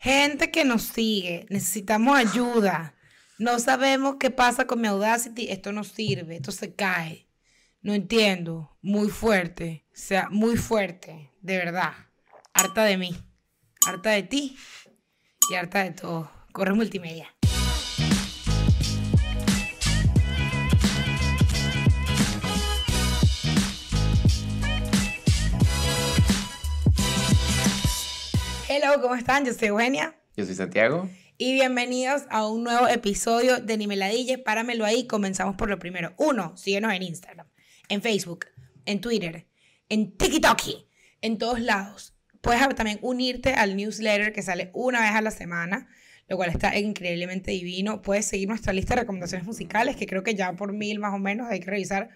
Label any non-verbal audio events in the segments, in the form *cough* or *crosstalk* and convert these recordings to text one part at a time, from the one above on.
Gente que nos sigue, necesitamos ayuda. No sabemos qué pasa con mi Audacity, esto no sirve, esto se cae. No entiendo, muy fuerte, o sea, muy fuerte, de verdad. Harta de mí, harta de ti y harta de todo. Corre multimedia. Hola, ¿cómo están? Yo soy Eugenia. Yo soy Santiago. Y bienvenidos a un nuevo episodio de Nimeladille. Páramelo ahí. Comenzamos por lo primero. Uno, síguenos en Instagram, en Facebook, en Twitter, en TikTok, en todos lados. Puedes también unirte al newsletter que sale una vez a la semana, lo cual está increíblemente divino. Puedes seguir nuestra lista de recomendaciones musicales, que creo que ya por mil más o menos hay que revisar,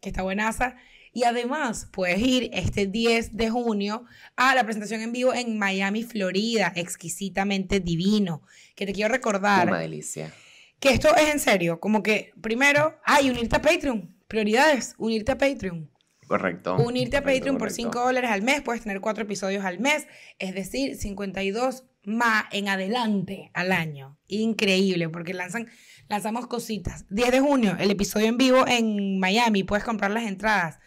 que está buenaza. Y además puedes ir este 10 de junio a la presentación en vivo en Miami, Florida, exquisitamente divino, que te quiero recordar. Una delicia. Que esto es en serio, como que primero, hay unirte a Patreon, prioridades, unirte a Patreon. Correcto. Unirte a Patreon por 5 dólares al mes, puedes tener 4 episodios al mes, es decir, 52 más en adelante al año. Increíble, porque lanzan, lanzamos cositas. 10 de junio, el episodio en vivo en Miami, puedes comprar las entradas.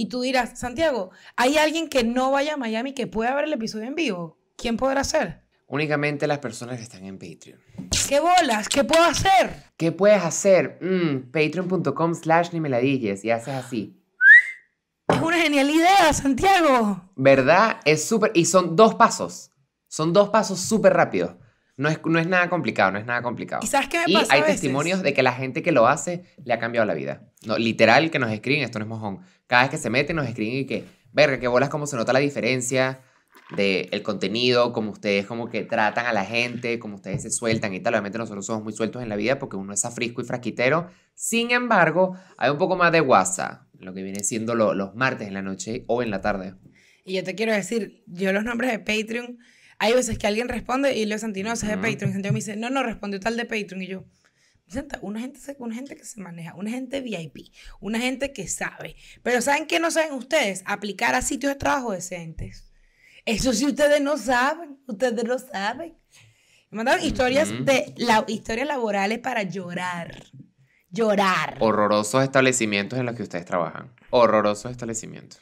Y tú dirás, Santiago, ¿hay alguien que no vaya a Miami que pueda ver el episodio en vivo? ¿Quién podrá ser? Únicamente las personas que están en Patreon. ¿Qué bolas? ¿Qué puedo hacer? ¿Qué puedes hacer? Mm, Patreon.com slash ni y haces así. Es una genial idea, Santiago. ¿Verdad? Es súper... Y son dos pasos. Son dos pasos súper rápidos. No es, nada complicado, no es nada complicado. ¿Y sabes me hay testimonios de que la gente que lo hace le ha cambiado la vida. No, literal, que nos escriben, esto no es mojón. Cada vez que se meten nos escriben y que, verga, qué bolas como se nota la diferencia del contenido, como ustedes como que tratan a la gente, como ustedes se sueltan y tal. Obviamente nosotros somos muy sueltos en la vida porque uno es afrisco y frasquitero. Sin embargo, hay un poco más de guasa, lo que viene siendo los martes en la noche o en la tarde. Y yo te quiero decir, yo los nombres de Patreon hay veces que alguien responde y Leo Santino, ese es de Patreon. Y Santiago me dice, no, no, respondió tal de Patreon. Y yo, una gente, una gente que se maneja, una gente VIP, una gente que sabe. Pero ¿saben qué no saben ustedes? Aplicar a sitios de trabajo decentes. Eso sí ustedes no saben, ustedes no saben. Me mandaron historias de la, historias laborales para llorar. Llorar. Horrorosos establecimientos en los que ustedes trabajan. Horrorosos establecimientos.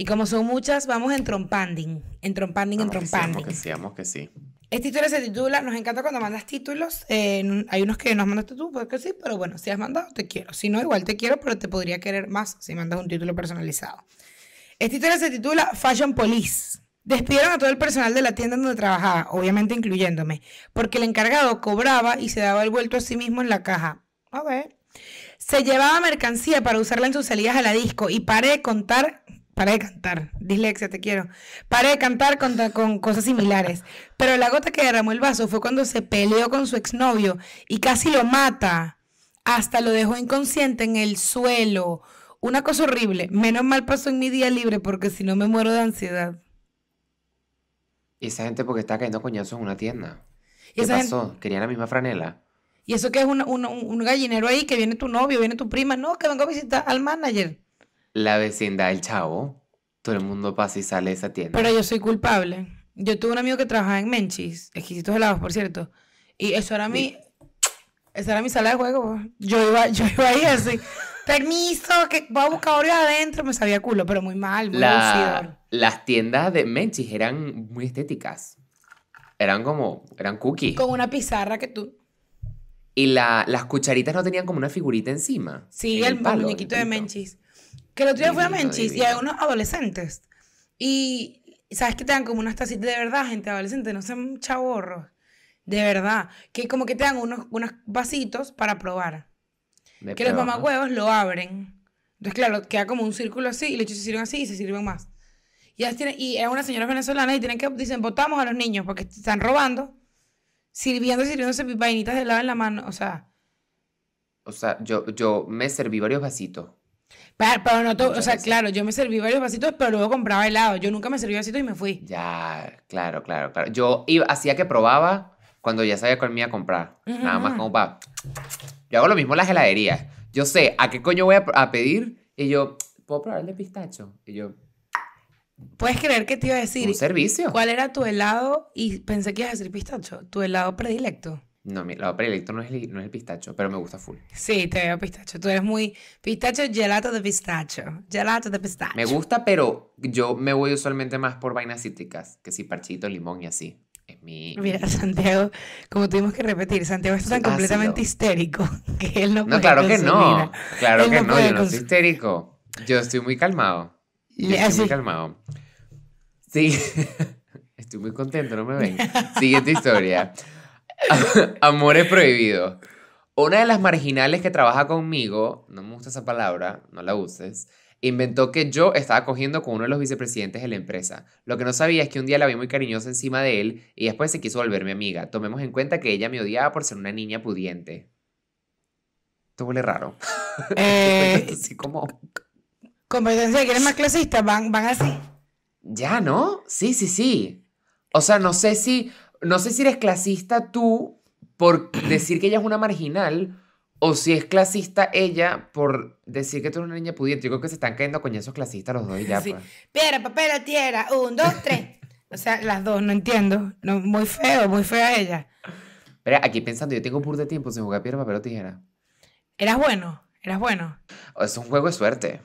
Y como son muchas, vamos en trompanding. En trompanding, en trompanding. Que que sí. Este título se titula, nos encanta cuando mandas títulos. Eh, hay unos que nos mandaste tú, porque sí, pero bueno, si has mandado, te quiero. Si no, igual te quiero, pero te podría querer más si mandas un título personalizado. Este título se titula Fashion Police. Despidieron a todo el personal de la tienda donde trabajaba, obviamente incluyéndome, porque el encargado cobraba y se daba el vuelto a sí mismo en la caja. A ver. Se llevaba mercancía para usarla en sus salidas a la disco y paré de contar para de cantar, dislexia, te quiero, para de cantar con, con cosas similares. Pero la gota que derramó el vaso fue cuando se peleó con su exnovio y casi lo mata, hasta lo dejó inconsciente en el suelo. Una cosa horrible, menos mal pasó en mi día libre porque si no me muero de ansiedad. Y esa gente porque está cayendo coñazos en una tienda. ¿Qué pasó? Querían la misma franela. Y eso que es un, un gallinero ahí que viene tu novio, viene tu prima. No, que vengo a visitar al manager la vecindad del chavo. Todo el mundo pasa y sale de esa tienda. Pero yo soy culpable. Yo tuve un amigo que trabajaba en Menchis, exquisitos helados, por cierto. Y eso era mi. Esa era mi sala de juego. Yo iba, yo iba ahí así. Permiso, que voy a buscar Oreo adentro. Me sabía culo, pero muy mal. Muy las tiendas de Menchis eran muy estéticas. Eran como. Eran cookies. Con una pizarra que tú. Y las cucharitas no tenían como una figurita encima. Sí, el, muñequito de Menchis. Que lo otro fue a Menchis y hay unos adolescentes. Y sabes que te dan como unas tacitas de verdad, gente adolescente, no sean chaborros. De verdad. Que como que te dan unos, unos vasitos para probar. que los mamagüevos huevos lo abren. Entonces, claro, queda como un círculo así y los chicos se sirven así y se sirven más. Y, ellas y hay unas señoras venezolanas y tienen que, dicen, votamos a los niños porque están robando, sirviendo, sirviéndose vainitas de lado en la mano, o sea. O sea, yo, yo me serví varios vasitos pero, no todo, o sea, claro, yo me serví varios vasitos, pero luego compraba helado. Yo nunca me serví vasitos y me fui. Ya, claro, claro, claro. Yo iba, hacía que probaba cuando ya sabía cuál me a comprar. Nada más como para. Yo hago lo mismo en las heladerías. Yo sé a qué coño voy a, pedir y yo, ¿puedo probar el de pistacho? Y yo. ¿Puedes creer que te iba a decir? Un servicio. ¿Cuál era tu helado? Y pensé que ibas a decir pistacho. Tu helado predilecto. No, mi el predilecto no es, el, pistacho, pero me gusta full. Sí, te veo pistacho. Tú eres muy pistacho, gelato de pistacho. Gelato de pistacho. Me gusta, pero yo me voy usualmente más por vainas cítricas, que si parchito, limón y así. Es mi. Mira, Santiago, como tuvimos que repetir, Santiago está tan completamente histérico *laughs* que él no puede. No, claro que no. Claro que no, no yo no estoy histérico. Yo estoy muy calmado. y estoy muy calmado. Sí. *laughs* estoy muy contento, no me ven. *laughs* Siguiente historia. *laughs* Amor es prohibido. Una de las marginales que trabaja conmigo, no me gusta esa palabra, no la uses, inventó que yo estaba cogiendo con uno de los vicepresidentes de la empresa. Lo que no sabía es que un día la vi muy cariñosa encima de él y después se quiso volver mi amiga. Tomemos en cuenta que ella me odiaba por ser una niña pudiente. Esto huele raro. *laughs* Eh, así *laughs* como... Competencia que más clasista, van, van así. Ya, ¿no? Sí, sí, sí. O sea, no sé si no sé si eres clasista tú por decir que ella es una marginal o si es clasista ella por decir que tú eres una niña pudiente. Yo creo que se están cayendo esos clasistas los dos y ya. Sí. Pues. Piedra, papel tierra. Un, dos, tres. o sea, las dos, no entiendo. No, muy feo, muy fea ella. Pero aquí pensando, yo tengo pur de tiempo sin jugar piedra, papel o tijera. ¿Eras bueno? ¿Eras bueno? Es un juego de suerte.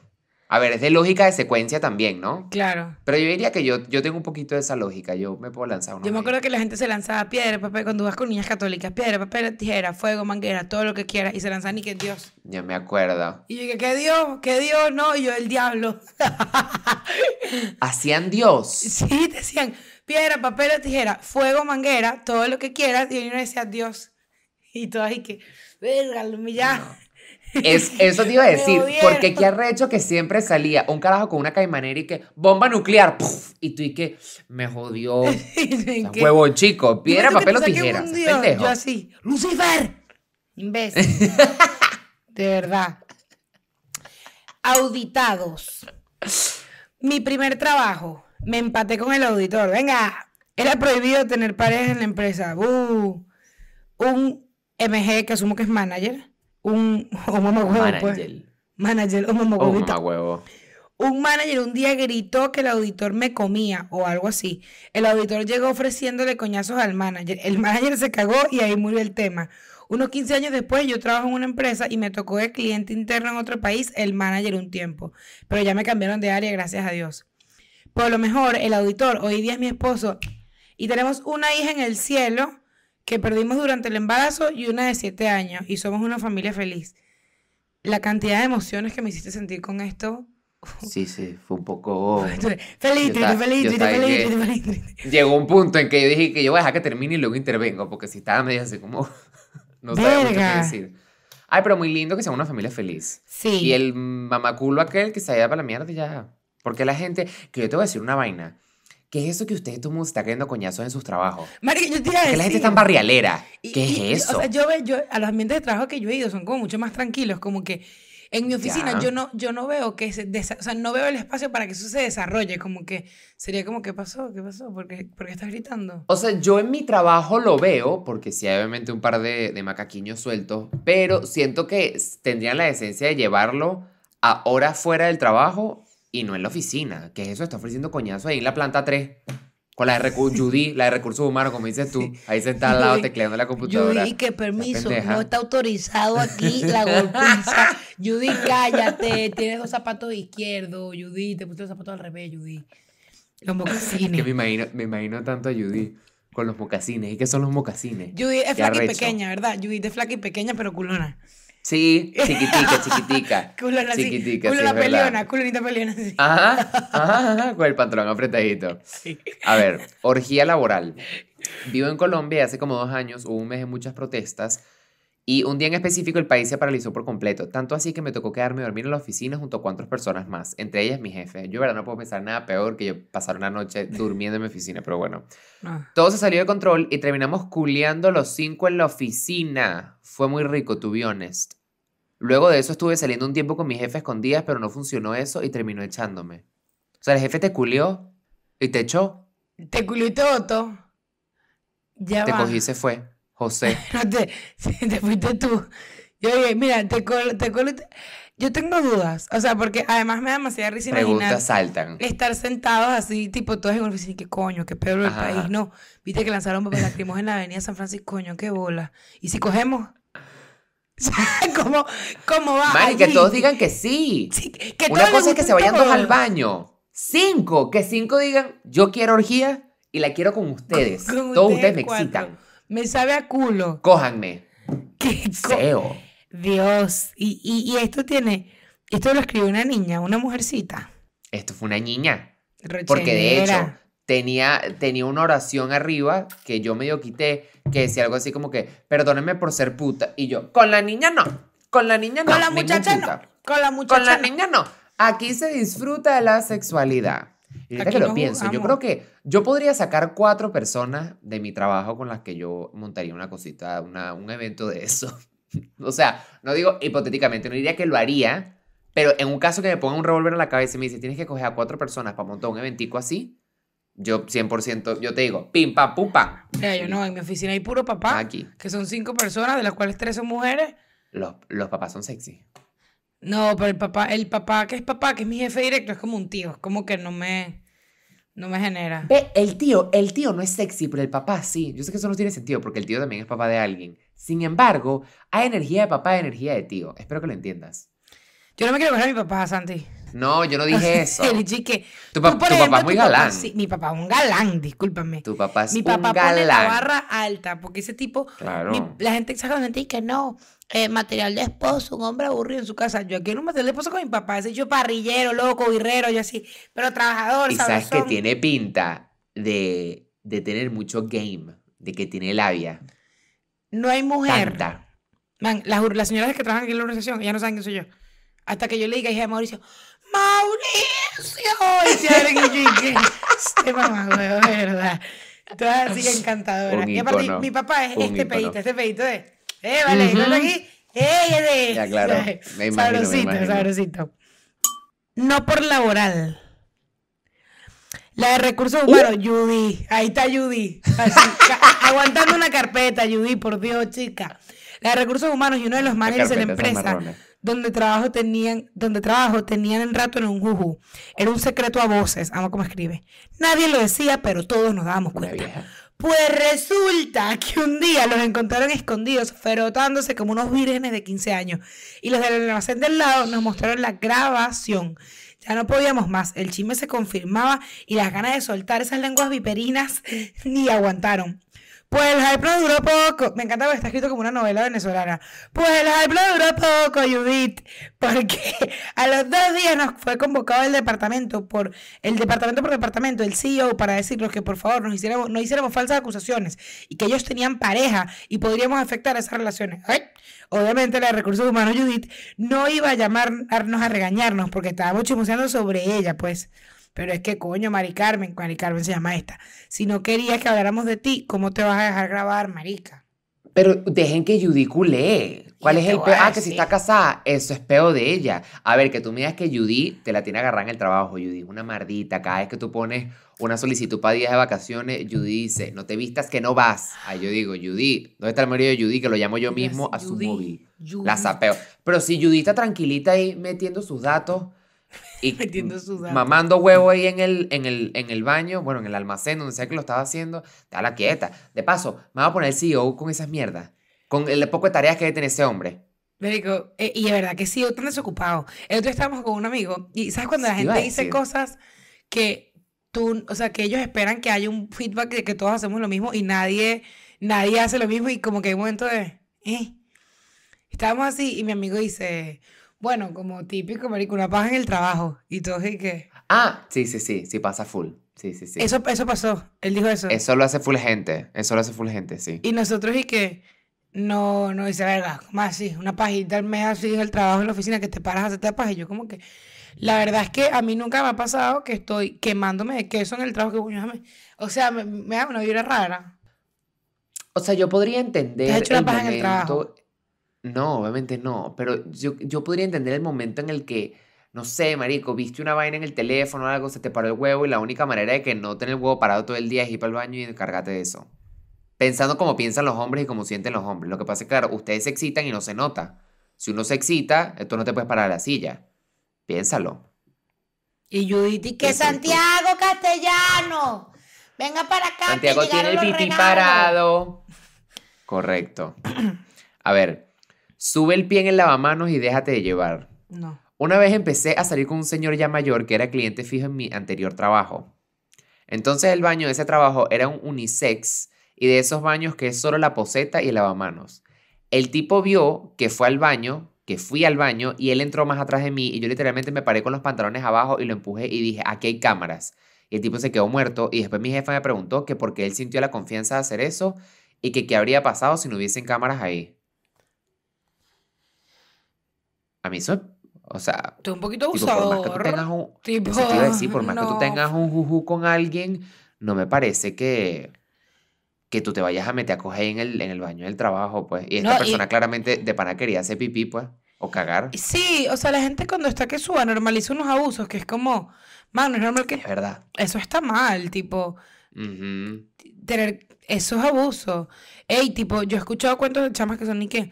A ver, es de lógica de secuencia también, ¿no? Claro. Pero yo diría que yo, yo tengo un poquito de esa lógica. Yo me puedo lanzar una. Yo me acuerdo que la gente se lanzaba piedra, papel, cuando vas con niñas católicas. Piedra, papel, tijera, fuego, manguera, todo lo que quieras. Y se lanzaban y que Dios. Ya me acuerdo. Y yo dije, ¿qué Dios? ¿Qué Dios? No, y yo, el diablo. *laughs* ¿Hacían Dios? Sí, decían piedra, papel tijera, fuego, manguera, todo lo que quieras. Y uno decía Dios. Y todas y que, venga, lo es, eso te iba a decir, porque qué arrecho que siempre salía un carajo con una caimanera y que bomba nuclear, y tú y que me jodió. *laughs* huevo chico, piedra, papel o tijera. Yo así, Lucifer, imbécil. *laughs* de verdad. Auditados. Mi primer trabajo, me empaté con el auditor. Venga, era prohibido tener pareja en la empresa. Uh, un MG, que asumo que es manager un, pues. manager. Oh, un un manager un día gritó que el auditor me comía o algo así. El auditor llegó ofreciéndole coñazos al manager. El manager se cagó y ahí murió el tema. Unos 15 años después yo trabajo en una empresa y me tocó de cliente interno en otro país, el manager un tiempo. Pero ya me cambiaron de área, gracias a Dios. Por lo mejor, el auditor hoy día es mi esposo y tenemos una hija en el cielo que perdimos durante el embarazo y una de siete años y somos una familia feliz. La cantidad de emociones que me hiciste sentir con esto. Sí, sí, fue un poco... Feliz, feliz, feliz, feliz, Llegó un punto en que yo dije que yo voy a dejar que termine y luego intervengo, porque si estaba medio así como... *laughs* no sabía qué decir. Ay, pero muy lindo que sea una familia feliz. Sí. Y el mamaculo aquel que se haya para la mierda ya. Porque la gente, que yo te voy a decir una vaina, ¿Qué es eso que ustedes todo mundo está cayendo coñazos en sus trabajos? Marica, yo te iba la gente está tan barrialera. ¿Qué es eso? O sea, yo, yo a los ambientes de trabajo que yo he ido son como mucho más tranquilos, como que en mi oficina yo no, yo no veo que se o sea, no veo el espacio para que eso se desarrolle, como que sería como ¿qué pasó? ¿Qué pasó? ¿Por qué, pasó qué pasó por qué estás gritando? O sea, yo en mi trabajo lo veo, porque sí hay obviamente un par de, de macaquiños sueltos, pero siento que tendrían la esencia de llevarlo a horas fuera del trabajo y no en la oficina. que eso? Está ofreciendo coñazo ahí en la planta 3. Con la de, *laughs* Judy, la de recursos humanos, como dices tú, ahí sentada al lado tecleando la computadora. Judy, ¿Qué permiso, no está autorizado aquí la golpiza. Judy, cállate, tienes los zapatos izquierdo Judy, te pusiste los zapatos al revés, Judy. Los mocasines. que me imagino, me imagino tanto a Judy con los mocasines. ¿Y qué son los mocasines? Judy es flaca y pequeña, ¿verdad? Judy es flaca y pequeña, pero culona. Sí, chiquitica, chiquitica. *laughs* culona, chiquitica, sí. Culona peliona, culonita pelona, sí. Ajá, ajá, ajá, con el pantalón apretadito. A ver, orgía laboral. Vivo en Colombia hace como dos años hubo un mes de muchas protestas y un día en específico el país se paralizó por completo, tanto así que me tocó quedarme a dormir en la oficina junto a cuatro personas más, entre ellas mi jefe. Yo verdad no puedo pensar nada peor que yo pasar una noche durmiendo en mi oficina, pero bueno. Ah. Todo se salió de control y terminamos culeando los cinco en la oficina. Fue muy rico, to honest. Luego de eso estuve saliendo un tiempo con mi jefe escondidas, pero no funcionó eso y terminó echándome. O sea, el jefe te culió y te echó. Te culió y te botó. Ya te cogí y se fue. José. *laughs* No te, fuiste tú. Yo dije, mira, te colo... yo tengo dudas, o sea, porque además me da demasiada risa imaginar saltan. estar sentados así, tipo, todos en oficina, que coño, qué pedo el país, no. Viste que lanzaron papel en la avenida San Francisco, coño, qué bola. ¿Y si cogemos? *laughs* ¿Cómo, ¿Cómo va? Mari, que todos digan que sí. que una cosa es que se vayan dos al baño. Cinco, que cinco digan, yo quiero orgía y la quiero con ustedes. todos ustedes me excitan. Me sabe a culo. Cójanme. Qué feo. Dios. Y, esto tiene. Esto lo escribió una niña, una mujercita. Esto fue una niña. Porque de hecho, tenía, tenía una oración arriba que yo medio quité, que decía algo así como que, perdónenme por ser puta. Y yo, con la niña no. Con la niña no. Con la muchacha no. Con la muchacha Con la niña no. Aquí se disfruta de la sexualidad. Y eh, que lo pienso, yo creo que yo podría sacar cuatro personas de mi trabajo con las que yo montaría una cosita, una, un evento de eso. *laughs* o sea, no digo hipotéticamente, no diría que lo haría, pero en un caso que me ponga un revólver en la cabeza y me dice, tienes que coger a cuatro personas para montar un eventico así, yo 100%, yo te digo, pim, pam, pum, pam. yo no, en mi oficina hay puro papá. Aquí. Que son cinco personas, de las cuales tres son mujeres. Los, los papás son sexy. No, pero el papá, el papá que es papá, que es mi jefe directo, es como un tío, es como que no me, no me genera. Ve, el tío, el tío no es sexy, pero el papá sí. Yo sé que eso no tiene sentido porque el tío también es papá de alguien. Sin embargo, hay energía de papá, y energía de tío. Espero que lo entiendas. Yo no me quiero coger a mi papá, Santi. No, yo no dije *laughs* eso. El tu, que. tu, papá es muy galán. Sí, mi papá es un galán, discúlpame. Tu papá es mi un galán. Mi papá pone la barra alta, porque ese tipo, la gente exactamente dice que no, eh, material de esposo, un hombre aburrido en su casa. Yo quiero un material de esposo con mi papá. Ese yo parrillero, loco, guerrero yo así. Pero trabajador, Y sabes que tiene pinta de, de, tener mucho game, de que tiene labia. No hay mujer. Man, las, las señoras que trabajan aquí en la organización, ya no saben quién soy yo. Hasta que yo le diga, a Mauricio, ¡Mauricio! Y se abren este mamá, güey, verdad. Todas así *laughs* Y aparte, mi papá es este pedito, este pedito de ¡Eh, vale! Uh aquí! ¡Eh, ya claro, *laughs* me imagino, Sabrosito, No por laboral. La de recursos uh. humanos, Judy. Ahí está Judy. *laughs* aguantando una carpeta, Judy, por Dios, chica. La de recursos humanos y uno de los managers de la empresa donde trabajo tenían, donde trabajo tenían el rato en un juju. Era un secreto a voces, amo como escribe. Nadie lo decía, pero todos nos dábamos cuenta. Pues resulta que un día los encontraron escondidos, ferotándose como unos vírgenes de 15 años. Y los del almacén del lado nos mostraron la grabación. Ya no podíamos más, el chisme se confirmaba y las ganas de soltar esas lenguas viperinas *laughs* ni aguantaron. Pues el hype no duró poco. Me encantaba, que está escrito como una novela venezolana. Pues el hype no duró poco, Judith. Porque *laughs* a los dos días nos fue convocado el departamento por el departamento por departamento, el CEO, para decirnos que por favor nos hiciéramos, no hiciéramos falsas acusaciones y que ellos tenían pareja y podríamos afectar esas relaciones. Obviamente la de recursos humanos Judith no iba a llamarnos a regañarnos porque estábamos chismoseando sobre ella, pues. Pero es que, coño, Mari Carmen, Mari Carmen se llama esta. Si no querías que habláramos de ti, ¿cómo te vas a dejar grabar, marica? Pero dejen que Judy culee. ¿Cuál es el peor? Ah, que si está casada, eso es peo de ella. A ver, que tú miras que Judy te la tiene agarrada en el trabajo, Judy. Una mardita, cada vez que tú pones una solicitud para días de vacaciones, Judy dice, no te vistas que no vas. Ahí yo digo, Judy, ¿dónde está el marido de Judy? Que lo llamo yo mismo a su móvil. La sapeo. Pero si Judy está tranquilita ahí metiendo sus datos y *laughs* mamando huevo ahí en el, en, el, en el baño, bueno, en el almacén, donde sea que lo estaba haciendo, la quieta. De paso, me va a poner CEO con esas mierdas, con el poco de tareas que tiene ese hombre. Eh, y de verdad que sí, e otro desocupado. El otro estábamos con un amigo y ¿sabes cuando la gente dice cosas que tú, o sea, que ellos esperan que haya un feedback de que todos hacemos lo mismo y nadie, nadie hace lo mismo y como que hay un momento de, eh. Estábamos así y mi amigo dice, bueno, como típico, marico, una paja en el trabajo. Y todos y que... Ah, sí, sí, sí, sí pasa full. Sí, sí, sí. Eso, eso pasó, él dijo eso. Eso lo hace full gente, eso lo hace full gente, sí. Y nosotros y que... No, no dice, ¿verdad? más sí, una pajita al mes así en el trabajo, en la oficina, que te paras a hacerte paja. Y yo como que... La verdad es que a mí nunca me ha pasado que estoy quemándome de queso en el trabajo. Que, o sea, me, da una vibra rara. O sea, yo podría entender. Te has hecho una paja en el trabajo. No, obviamente no, pero yo, podría entender el momento en el que, no sé, marico, viste una vaina en el teléfono o algo, se te paró el huevo y la única manera de que no tener el huevo parado todo el día es ir para el baño y encargarte de eso. Pensando como piensan los hombres y como sienten los hombres. Lo que pasa es que, claro, ustedes se excitan y no se nota. Si uno se excita, eh, tú no te puedes parar a la silla. Piénsalo. Y Judith, que Santiago Castellano, venga para acá. Santiago tiene el piti parado. Correcto. A ver, Sube el pie en el lavamanos y déjate de llevar. No. Una vez empecé a salir con un señor ya mayor que era cliente fijo en mi anterior trabajo. Entonces el baño de ese trabajo era un unisex y de esos baños que es solo la poseta y el lavamanos. El tipo vio que fue al baño, que fui al baño y él entró más atrás de mí y yo literalmente me paré con los pantalones abajo y lo empujé y dije, aquí hay cámaras. Y el tipo se quedó muerto y después mi jefa me preguntó que por qué él sintió la confianza de hacer eso y que qué habría pasado si no hubiesen cámaras ahí. a mí eso, o sea... Estoy un poquito abusado, por más que tú tengas un, por más que tú tengas un juju con alguien, no me parece que que tú te vayas a meter a coger en el, en el baño del trabajo, pues. Y esta persona claramente de pana quería hacer pipí, pues, o cagar. Sí, o sea, la gente cuando está que suba normaliza unos abusos, que es como, mano, es normal que... Es verdad. Eso está mal, tipo, tener esos abusos. Ey, tipo, yo he escuchado cuentos de chamas que son ni qué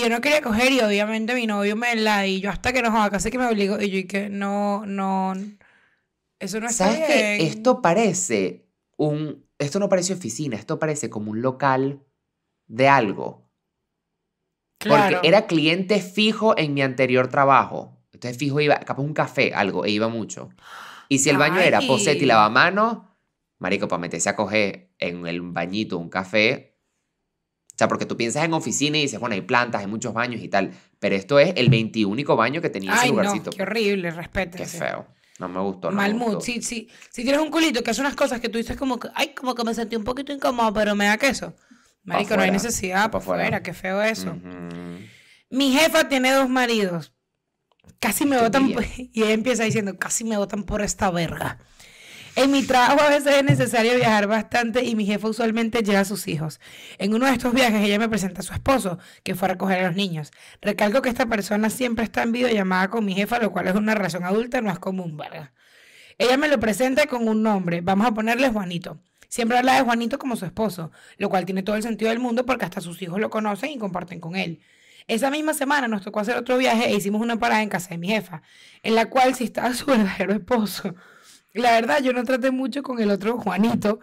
yo no quería coger y obviamente mi novio me la y yo hasta que no, joda, casi que me obligó y yo y que no, no, eso no es ¿Sabes esto parece un, esto no parece oficina, esto parece como un local de algo. Porque era cliente fijo en mi anterior trabajo. Entonces fijo iba, capaz un café, algo, e iba mucho. Y si el baño era posete y lavamanos, marico, para pues meterse a coger en el bañito un café, o sea, porque tú piensas en oficina y dices, bueno, hay plantas, hay muchos baños y tal. Pero esto es el 21 baño que tenía ese lugarcito. No, qué horrible, respeto. Qué feo. No me gustó. No Mal mood. Si, tienes un culito que hace unas cosas que tú dices como que, ay, como que me sentí un poquito incómodo, pero me da queso. Marico, no hay necesidad. Para afuera, qué feo eso. Mi jefa tiene dos maridos. Casi me votan. *laughs* Y ella empieza diciendo, casi me votan por esta verga. En mi trabajo a veces es necesario viajar bastante y mi jefa usualmente lleva a sus hijos. En uno de estos viajes ella me presenta a su esposo, que fue a recoger a los niños. Recalco que esta persona siempre está en videollamada con mi jefa, lo cual es una razón adulta, no es común, ¿verdad? Ella me lo presenta con un nombre, vamos a ponerle Juanito. Siempre habla de Juanito como su esposo, lo cual tiene todo el sentido del mundo porque hasta sus hijos lo conocen y comparten con él. Esa misma semana nos tocó hacer otro viaje e hicimos una parada en casa de mi jefa, en la cual si estaba su *laughs* verdadero esposo. La verdad, yo no traté mucho con el otro Juanito,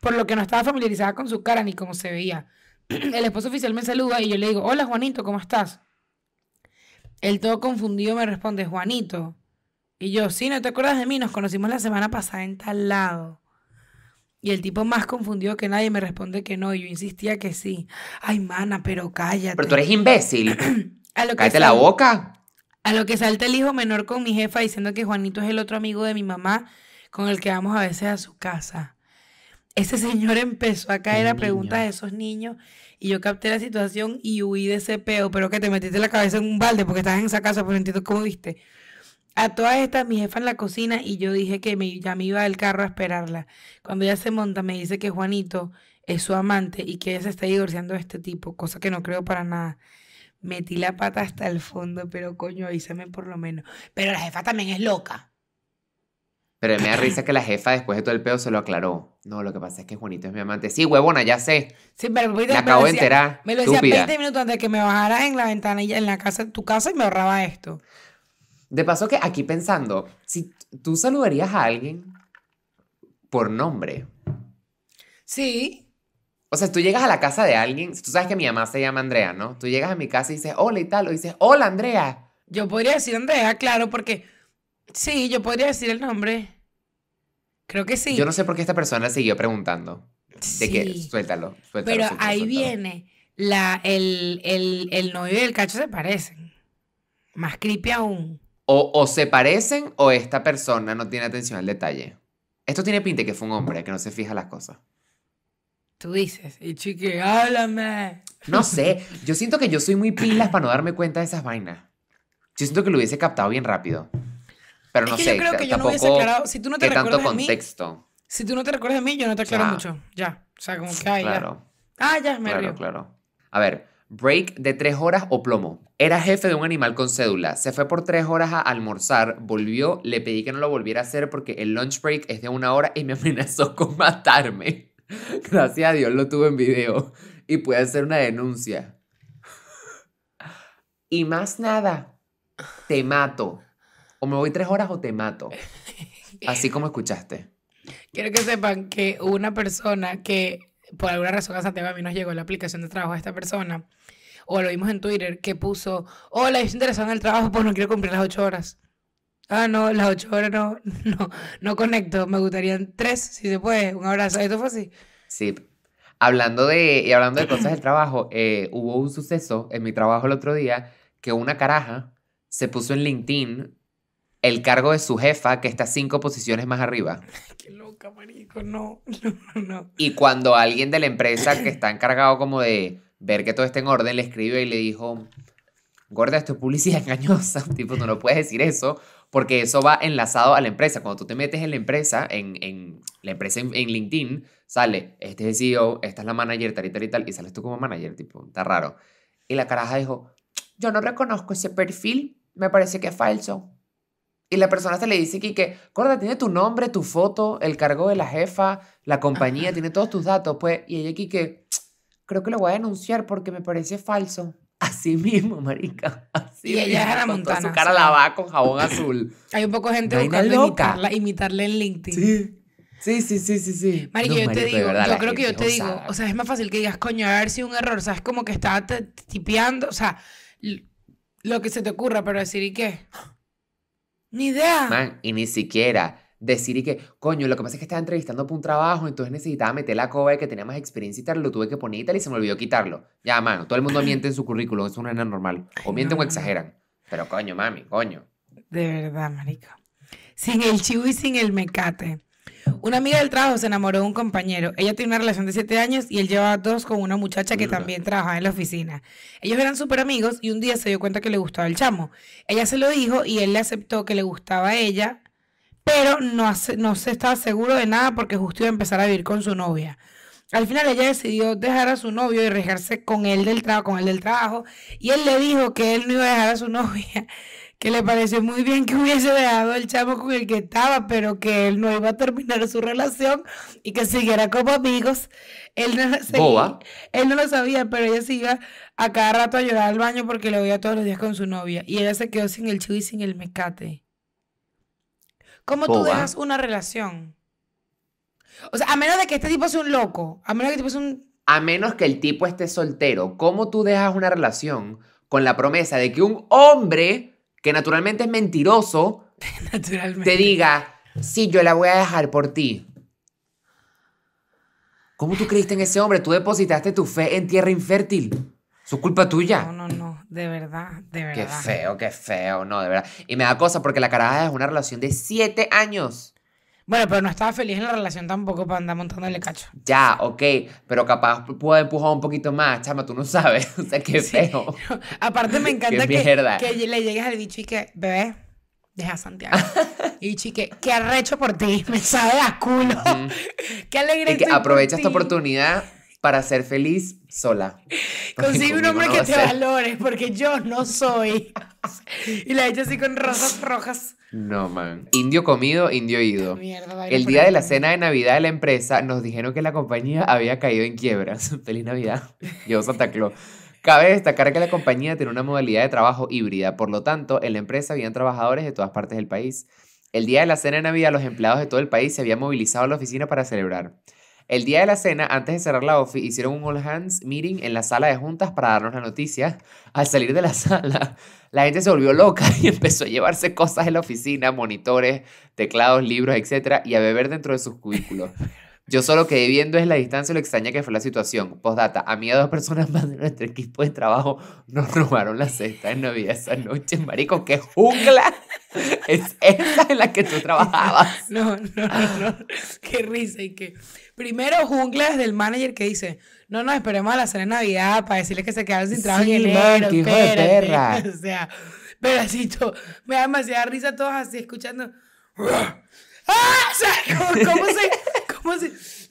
por lo que no estaba familiarizada con su cara ni cómo se veía. *clears throat* El esposo oficial me saluda y yo le digo, hola Juanito, ¿cómo estás? Él todo confundido me responde, Juanito. Y yo, sí, ¿no te acuerdas de mí? Nos conocimos la semana pasada en tal lado. Y el tipo más confundido que nadie me responde que no. Y yo insistía que sí. Ay, mana, pero cállate. Pero tú eres imbécil. *clears throat* cállate la boca. A lo que salta el hijo menor con mi jefa diciendo que Juanito es el otro amigo de mi mamá con el que vamos a veces a su casa. Ese señor empezó a caer a preguntas de esos niños y yo capté la situación y huí de ese peo, pero que te metiste la cabeza en un balde porque estabas en esa casa, pero no entiendo cómo viste. A todas esta, mi jefa en la cocina y yo dije que me, ya me iba al carro a esperarla. Cuando ella se monta, me dice que Juanito es su amante y que ella se está divorciando de este tipo, cosa que no creo para nada. Metí la pata hasta el fondo, pero coño, avísame por lo menos. Pero la jefa también es loca. Pero me da risa que la jefa, después de todo el pedo, se lo aclaró. No, lo que pasa es que Juanito es mi amante. Sí, huevona, ya sé. Sí, pero me, acabo de enterar. Me lo decía 20 minutos antes de que me bajara en la ventana y en la casa, tu casa y me ahorraba esto. De paso que aquí pensando, si tú saludarías a alguien por nombre. Sí. O sea, tú llegas a la casa de alguien, tú sabes que mi mamá se llama Andrea, ¿no? Tú llegas a mi casa y dices, hola y tal, o dices, hola Andrea. Yo podría decir Andrea, claro, porque Sí, yo podría decir el nombre. Creo que sí. Yo no sé por qué esta persona siguió preguntando. suéltalo, Pero ahí viene. La, el, el, novio y el cacho se parecen. Más creepy aún. O, se parecen o esta persona no tiene atención al detalle. Esto tiene pinta que fue un hombre que no se fija las cosas. Tú dices, y chique, háblame. No sé, yo siento que yo soy muy pilas para no darme cuenta de esas vainas. Yo siento que lo hubiese captado bien rápido. Pero no sé, yo creo que yo no aclarado. Si tú no te recuerdas tanto contexto? si tú no te recuerdas de mí, yo no te aclaro mucho. Ya. O sea, como que hay. Ah, ya, me Claro. A ver, break de tres horas o plomo. Era jefe de un animal con cédula. Se fue por tres horas a almorzar, volvió, le pedí que no lo volviera a hacer porque el lunch break es de una hora y me *laughs* amenazó con matarme. *laughs* Gracias a Dios lo tuve en video y pude hacer una denuncia. Y más nada, te mato. O me voy tres horas o te mato. *laughs* Así como escuchaste. Quiero que sepan que una persona que por alguna razón a Santiago a mí nos llegó la aplicación de trabajo a esta persona, o lo vimos en Twitter, que puso, hola, es en el trabajo, pues no quiero cumplir las ocho horas. Ah, no, las ocho horas *laughs* no, no, conecto, me gustarían tres, si se puede, un abrazo, esto fue así. Sí, hablando de, hablando de cosas del *clears throat* trabajo, eh, hubo un suceso en mi trabajo el otro día que una caraja se puso en LinkedIn el cargo de su jefa, que está cinco posiciones más arriba. *laughs* Qué loca, marico, no, *laughs* no, no. Y cuando alguien de la empresa que está encargado como de ver que todo esté en orden, le escribió y le dijo, gorda, esto es publicidad *laughs* engañosa, tipo, no lo puedes decir eso, porque eso va enlazado a la empresa. Cuando tú te metes en la empresa, en, la empresa en, LinkedIn, sale, este es el CEO, esta es la manager, tal y tal y tal, y sales tú como manager, tipo, está raro. Y la caraja dijo, yo no reconozco ese perfil, me parece que es falso y la persona se le dice que, que tiene tu nombre, tu foto, el cargo de la jefa, la compañía, tiene todos tus datos, pues. Y ella aquí creo que lo voy a denunciar porque me parece falso. *laughs* Así mismo, marica. y ella mismo, es montana. Con su cara lavada con jabón azul. *laughs* Hay un poco de gente buscando imitarla, en LinkedIn. Sí. Sí, sí, sí, sí, Marica, yo te digo, yo creo que yo te digo, o sea, es más fácil que digas, coño, a ver si un error, ¿sabes? Como que estaba tipeando, o sea, lo que se te ocurra, pero decir, ¿y qué? Ni idea. Man, y ni siquiera decir que, coño, lo que pasa es que estaba entrevistando para un trabajo, entonces necesitaba meter la cover que tenía más experiencia y tal, lo tuve que poner y tal, y se me olvidó quitarlo. Ya, mano, todo el mundo miente en su currículum, es una nena normal. O mienten o exageran. Pero coño, mami, coño. De verdad, marico. Sin el chivo y sin el mecate. Una amiga del trabajo se enamoró de un compañero. Ella tiene una relación de siete años y él llevaba dos con una muchacha que también trabajaba en la oficina. Ellos eran súper amigos y un día se dio cuenta que le gustaba el chamo. Ella se lo dijo y él le aceptó que le gustaba a ella, pero no, se estaba seguro de nada porque justo iba a empezar a vivir con su novia. Al final ella decidió dejar a su novio y arriesgarse con él del trabajo, con él del trabajo, y él le dijo que él no iba a dejar a su *laughs* novia que le pareció muy bien que hubiese dejado el chavo con el que estaba, pero que él no iba a terminar su relación y que siguiera como amigos. Él no, él no lo sabía, pero ella se a cada rato a al baño porque lo veía todos los días con su novia. Y ella se quedó sin el chivo y sin el mecate. ¿Cómo tú dejas una relación? O sea, a menos de que este tipo sea un loco, a menos que este tipo sea un... A menos que el tipo esté soltero, ¿cómo tú dejas una relación con la promesa de que un hombre que naturalmente es mentiroso, *laughs* te diga, sí, yo la voy a dejar por ti. ¿Cómo tú creíste en ese hombre? Tú depositaste tu fe en tierra infértil. Su culpa tuya. No, no, no, de verdad, de verdad. Qué feo, qué feo, no, de verdad. Y me da cosa porque la caraja es una relación de siete años. Bueno, pero no estaba feliz en la relación tampoco para andar montándole cacho. Ya, ok, pero capaz puedo empujar un poquito más, chama, tú no sabes. *laughs* O sea, qué feo. *laughs* aparte me encanta que, le llegues al bicho y que, bebé, deja a Santiago. *laughs* y que, qué arrecho por ti, me sabe a culo. qué alegre. que aprovecha esta oportunidad para ser feliz sola. Consigue un hombre que te valore, porque yo no soy. y la he hecho así con rosas rojas. No, man. Indio comido, indio ido. el día de la cena de Navidad de la empresa nos dijeron que la compañía había caído en quiebras. *laughs* Feliz Navidad. Yo Santa Claus. Cabe destacar que la compañía tiene una modalidad de trabajo híbrida, por lo tanto, en la empresa habían trabajadores de todas partes del país. El día de la cena de Navidad, los empleados de todo el país se habían movilizado a la oficina para celebrar. El día de la cena, antes de cerrar la office, hicieron un All Hands meeting en la sala de juntas para darnos la noticia. Al salir de la *laughs* sala, la gente se volvió loca *laughs* y empezó a llevarse cosas de la oficina, monitores, teclados, libros, etc. y a beber dentro de sus cubículos. Yo solo quedé viendo es la distancia y lo extraña que fue la situación. Postdata, a mí a dos personas más de nuestro equipo de trabajo nos robaron la cesta de Navidad esa noche, marico, qué jungla. *laughs* Es esa en la que tú trabajabas. No, no, no, Qué risa y qué. Primero jungla desde del manager que dice, no, no, esperemos a la cena de Navidad para decirles que se quedaron sin trabajo en enero. Man, hijo de perra. *laughs* O sea, pedacito. Me da demasiada risa todos así escuchando. *laughs* ¡Ah! O cómo se,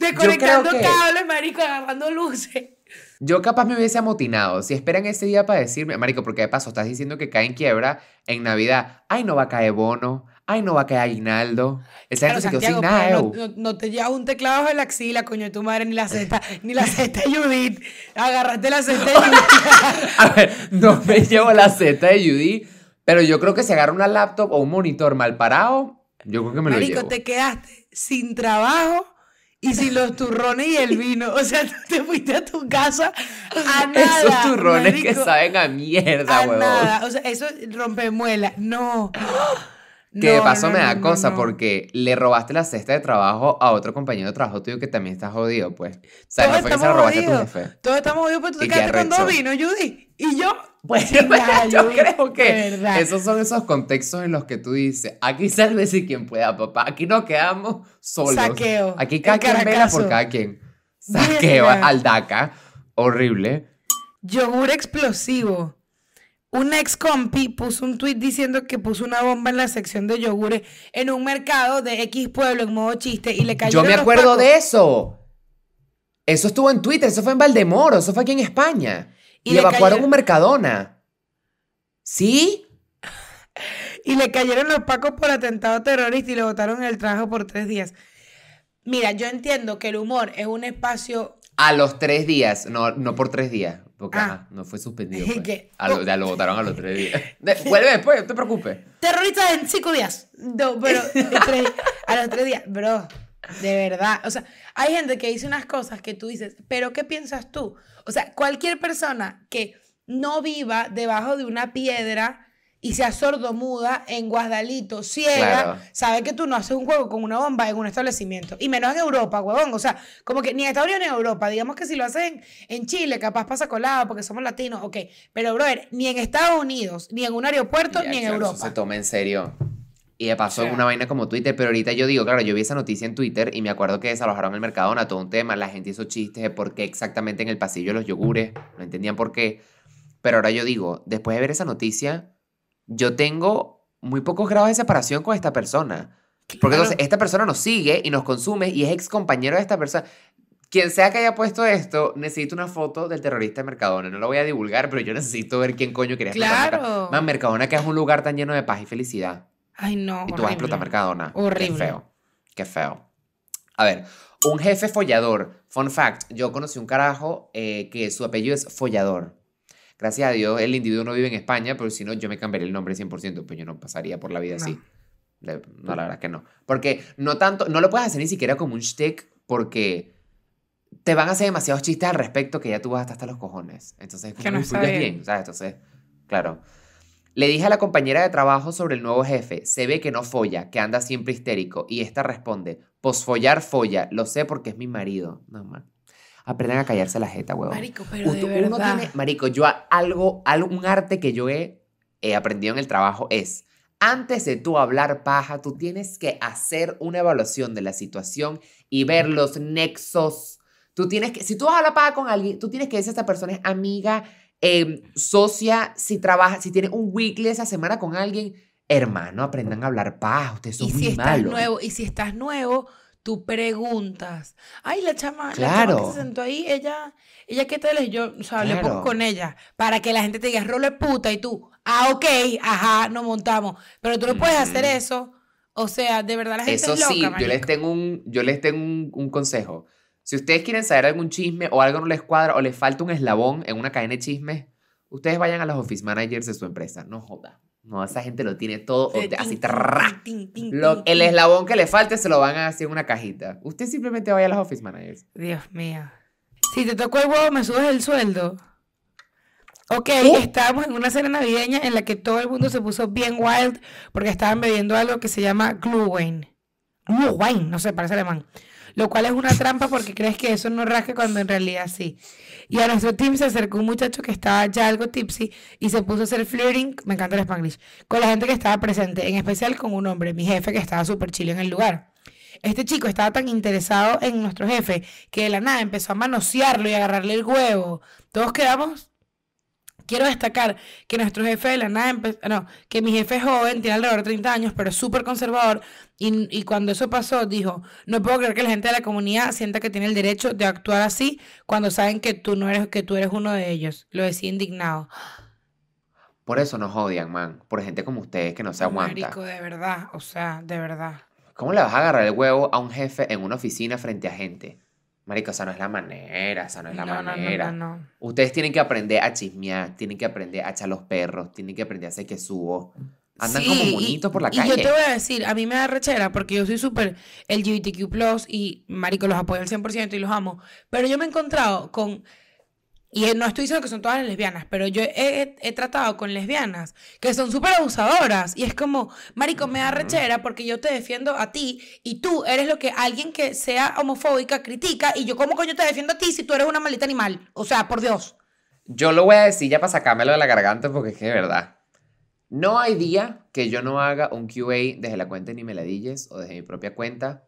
Desconectando cables, marico, agarrando luces. Yo capaz me hubiese amotinado. Si esperan ese día para decirme, marico, porque de paso estás diciendo que cae en quiebra en Navidad. Ay, no va a caer bono. Ay, no va a caer aguinaldo. Esa sin nada, no, te llevas un teclado de la axila, coño, de tu madre, ni la cesta, ni la cesta de Judith. Agarraste la cesta de Judith. *laughs* a ver, no me llevo la cesta de Judith, pero yo creo que si agarro una laptop o un monitor mal parado, yo creo que me lo llevo. Marico, te quedaste sin trabajo y si los turrones y el vino. O sea, *laughs* te fuiste a tu casa a nada. Esos turrones que saben a mierda, a Nada. O sea, eso rompe muela. No. *gasps* Que de paso me da cosa porque le robaste la cesta de trabajo a otro compañero de trabajo tuyo que también está jodido, pues. O sea, Todos no fue que se la robaste a tu jefe. Todos estamos jodidos, pero pues, tú te quedaste con dos vinos, Judy. Y yo *laughs* Pues yo, creo que esos son esos contextos en los que tú dices, aquí salve si quien pueda, papá, aquí nos quedamos solos. Saqueo. Aquí cada quien por cada quien. Saqueo, al DACA horrible. Yogur explosivo. Un ex compi puso un tweet diciendo que puso una bomba en la sección de yogures en un mercado de X pueblo en modo chiste y le cayó. Yo me acuerdo de eso. Eso estuvo en Twitter, eso fue en Valdemoro, eso fue aquí en España. Y, evacuaron un Mercadona. ¿Sí? *laughs* y le cayeron los pacos por atentado terrorista y le botaron el trabajo por tres días. Mira, yo entiendo que el humor es un espacio. A los tres días, no, no por tres días, porque ah. no fue suspendido. *laughs* Pues. ya lo votaron a los tres días. *laughs* vuelve después, no te preocupes. Terrorista en cinco días. No, pero a los tres días, bro. De verdad. O sea, hay gente que dice unas cosas que tú dices, pero ¿qué piensas tú? O sea, cualquier persona que no viva debajo de una piedra y sea sordomuda, en Guadalito, ciega, sabe que tú no haces un juego con una bomba en un establecimiento. Y menos en Europa, huevón. O sea, como que ni en Estados Unidos ni en Europa. Digamos que si lo hacen en Chile, capaz pasa colado porque somos latinos, ok. Pero, brother, ni en Estados Unidos, ni en un aeropuerto, ni en Europa. se toma en serio. Y pasó una vaina como Twitter, pero ahorita yo digo, claro, yo vi esa noticia en Twitter y me acuerdo que desalojaron el Mercadona, todo un tema, la gente hizo chistes de por qué exactamente en el pasillo los yogures, no entendían por qué. Pero ahora yo digo, después de ver esa noticia, yo tengo muy pocos grados de separación con esta persona. Porque entonces esta persona nos sigue y nos consume y es ex compañero de esta persona. Quien sea que haya puesto esto, necesito una foto del terrorista de Mercadona. No lo voy a divulgar, pero yo necesito ver quién coño quería Claro. Más Mercadona, que es un lugar tan lleno de paz y felicidad. Ay, no. Y tú vas a explotar Mercadona. Horrible. Qué feo. Qué feo. A ver, un jefe follador. Fun fact, yo conocí un carajo eh, que su apellido es follador. Gracias a Dios, el individuo no vive en España, pero si no, yo me cambiaría el nombre 100%, pues yo no pasaría por la vida así. no, la verdad que no. Porque no tanto, no lo puedes hacer ni siquiera como un shtick, porque te van a hacer demasiados chistes al respecto que ya tú vas hasta, hasta los cojones. Entonces, que no sabes pues bien ¿sabes? Entonces, claro. Le dije a la compañera de trabajo sobre el nuevo jefe, se ve que no folla, que anda siempre histérico, y esta responde, follar folla, lo sé porque es mi marido. No, man. Aprendan a callarse la jeta, huevón. Marico, pero de verdad. marico, yo algo, un arte que yo he, he aprendido en el trabajo es, antes de tú hablar paja, tú tienes que hacer una evaluación de la situación y ver los nexos. Tú tienes que, si tú vas a hablar paja con alguien, tú tienes que decir a esta persona es amiga, Em, socia, si trabaja, si tiene un weekly esa semana con alguien, hermano, aprendan a hablar paz, ustedes son ¿Y si estás Nuevo, y si estás nuevo, tú preguntas. Ay, la chama, claro. la chama que se sentó ahí, ella, ella qué tal yo, o sea, hablé poco con ella, para que la gente te diga, rolo puta, y tú, ah, ok, ajá, nos montamos. Pero tú no puedes hacer eso, o sea, de verdad la gente Eso es loca, sí, yo les tengo un, yo les tengo un consejo. Si ustedes quieren saber algún chisme o algo no les cuadra o les falta un eslabón en una cadena de chismes, ustedes vayan a los office managers de su empresa. No joda. No, esa gente lo tiene todo así. el eslabón que le falte se lo van a hacer en una cajita. Usted simplemente vaya a los office managers. Dios mío. Si te tocó el huevo, me subes el sueldo. Ok, Estamos en una cena navideña en la que todo el mundo se puso bien wild porque estaban bebiendo algo que se llama glühwein. Glühwein, no sé, parece alemán lo cual es una trampa porque crees que eso no rasca cuando en realidad sí. Y a nuestro team se acercó un muchacho que estaba ya algo tipsy y se puso a hacer flirting, me encanta el spanglish, con la gente que estaba presente, en especial con un hombre, mi jefe, que estaba súper chile en el lugar. Este chico estaba tan interesado en nuestro jefe que de la nada empezó a manosearlo y a agarrarle el huevo. Todos quedamos Quiero destacar que nuestro jefe de la nada, no, que mi jefe joven tiene alrededor de 30 años, pero es súper conservador y, y cuando eso pasó dijo, no puedo creer que la gente de la comunidad sienta que tiene el derecho de actuar así cuando saben que tú no eres, que tú eres uno de ellos. Lo decía indignado. Por eso nos odian, man. Por gente como ustedes que no se aguanta. Marico, de verdad. O sea, de verdad. ¿Cómo le vas a agarrar el huevo a un jefe en una oficina frente a gente? Marico, esa no es la manera, esa no es la manera. No, no, Ustedes tienen que aprender a chismear, tienen que aprender a echar los perros, tienen que aprender a hacer que subo. Andan como bonitos por la calle. Y yo te voy a decir, a mí me da rechera porque yo soy súper LGBTQ, y Marico los apoyo al 100% y los amo. Pero yo me he encontrado con y eh, no estoy diciendo que son todas lesbianas, pero yo he, tratado con lesbianas que son súper abusadoras y es como, marico, me da rechera porque yo te defiendo a ti y tú eres lo que alguien que sea homofóbica critica y yo cómo coño te defiendo a ti si tú eres una maldita animal, o sea, por Dios. Yo lo voy a decir ya para sacármelo de la garganta porque es que es verdad. No hay día que yo no haga un QA desde la cuenta de Ni Meladilles o desde mi propia cuenta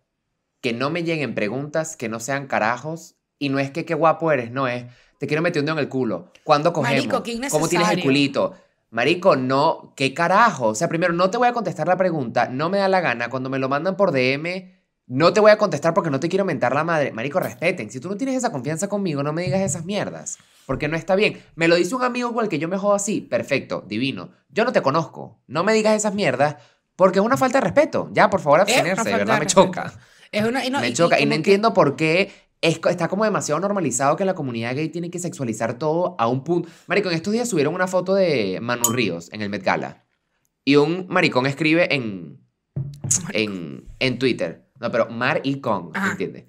que no me lleguen preguntas que no sean carajos y no es que qué guapo eres, no es te quiero meter un dedo en el culo. ¿Cuándo cogemos? Marico, ¿Cómo tienes el culito? Marico, no, ¿qué carajo? O sea, primero, no te voy a contestar la pregunta, no me da la gana. Cuando me lo mandan por DM, no te voy a contestar porque no te quiero mentar la madre. Marico, respeten. Si tú no tienes esa confianza conmigo, no me digas esas mierdas. Porque no está bien. Me lo dice un amigo igual que yo me jodo así. Perfecto, divino. Yo no te conozco. No me digas esas mierdas porque es una falta de respeto. Ya, por favor, abstenerse, ¿verdad? Me choca. no, me choca. Y, no entiendo por qué está como demasiado normalizado que la comunidad gay tiene que sexualizar todo a un punto. Marico, estos días subieron una foto de Manu Ríos en el Met Gala. Y un maricón escribe en, en, Twitter. No, pero Mar y ¿entiendes?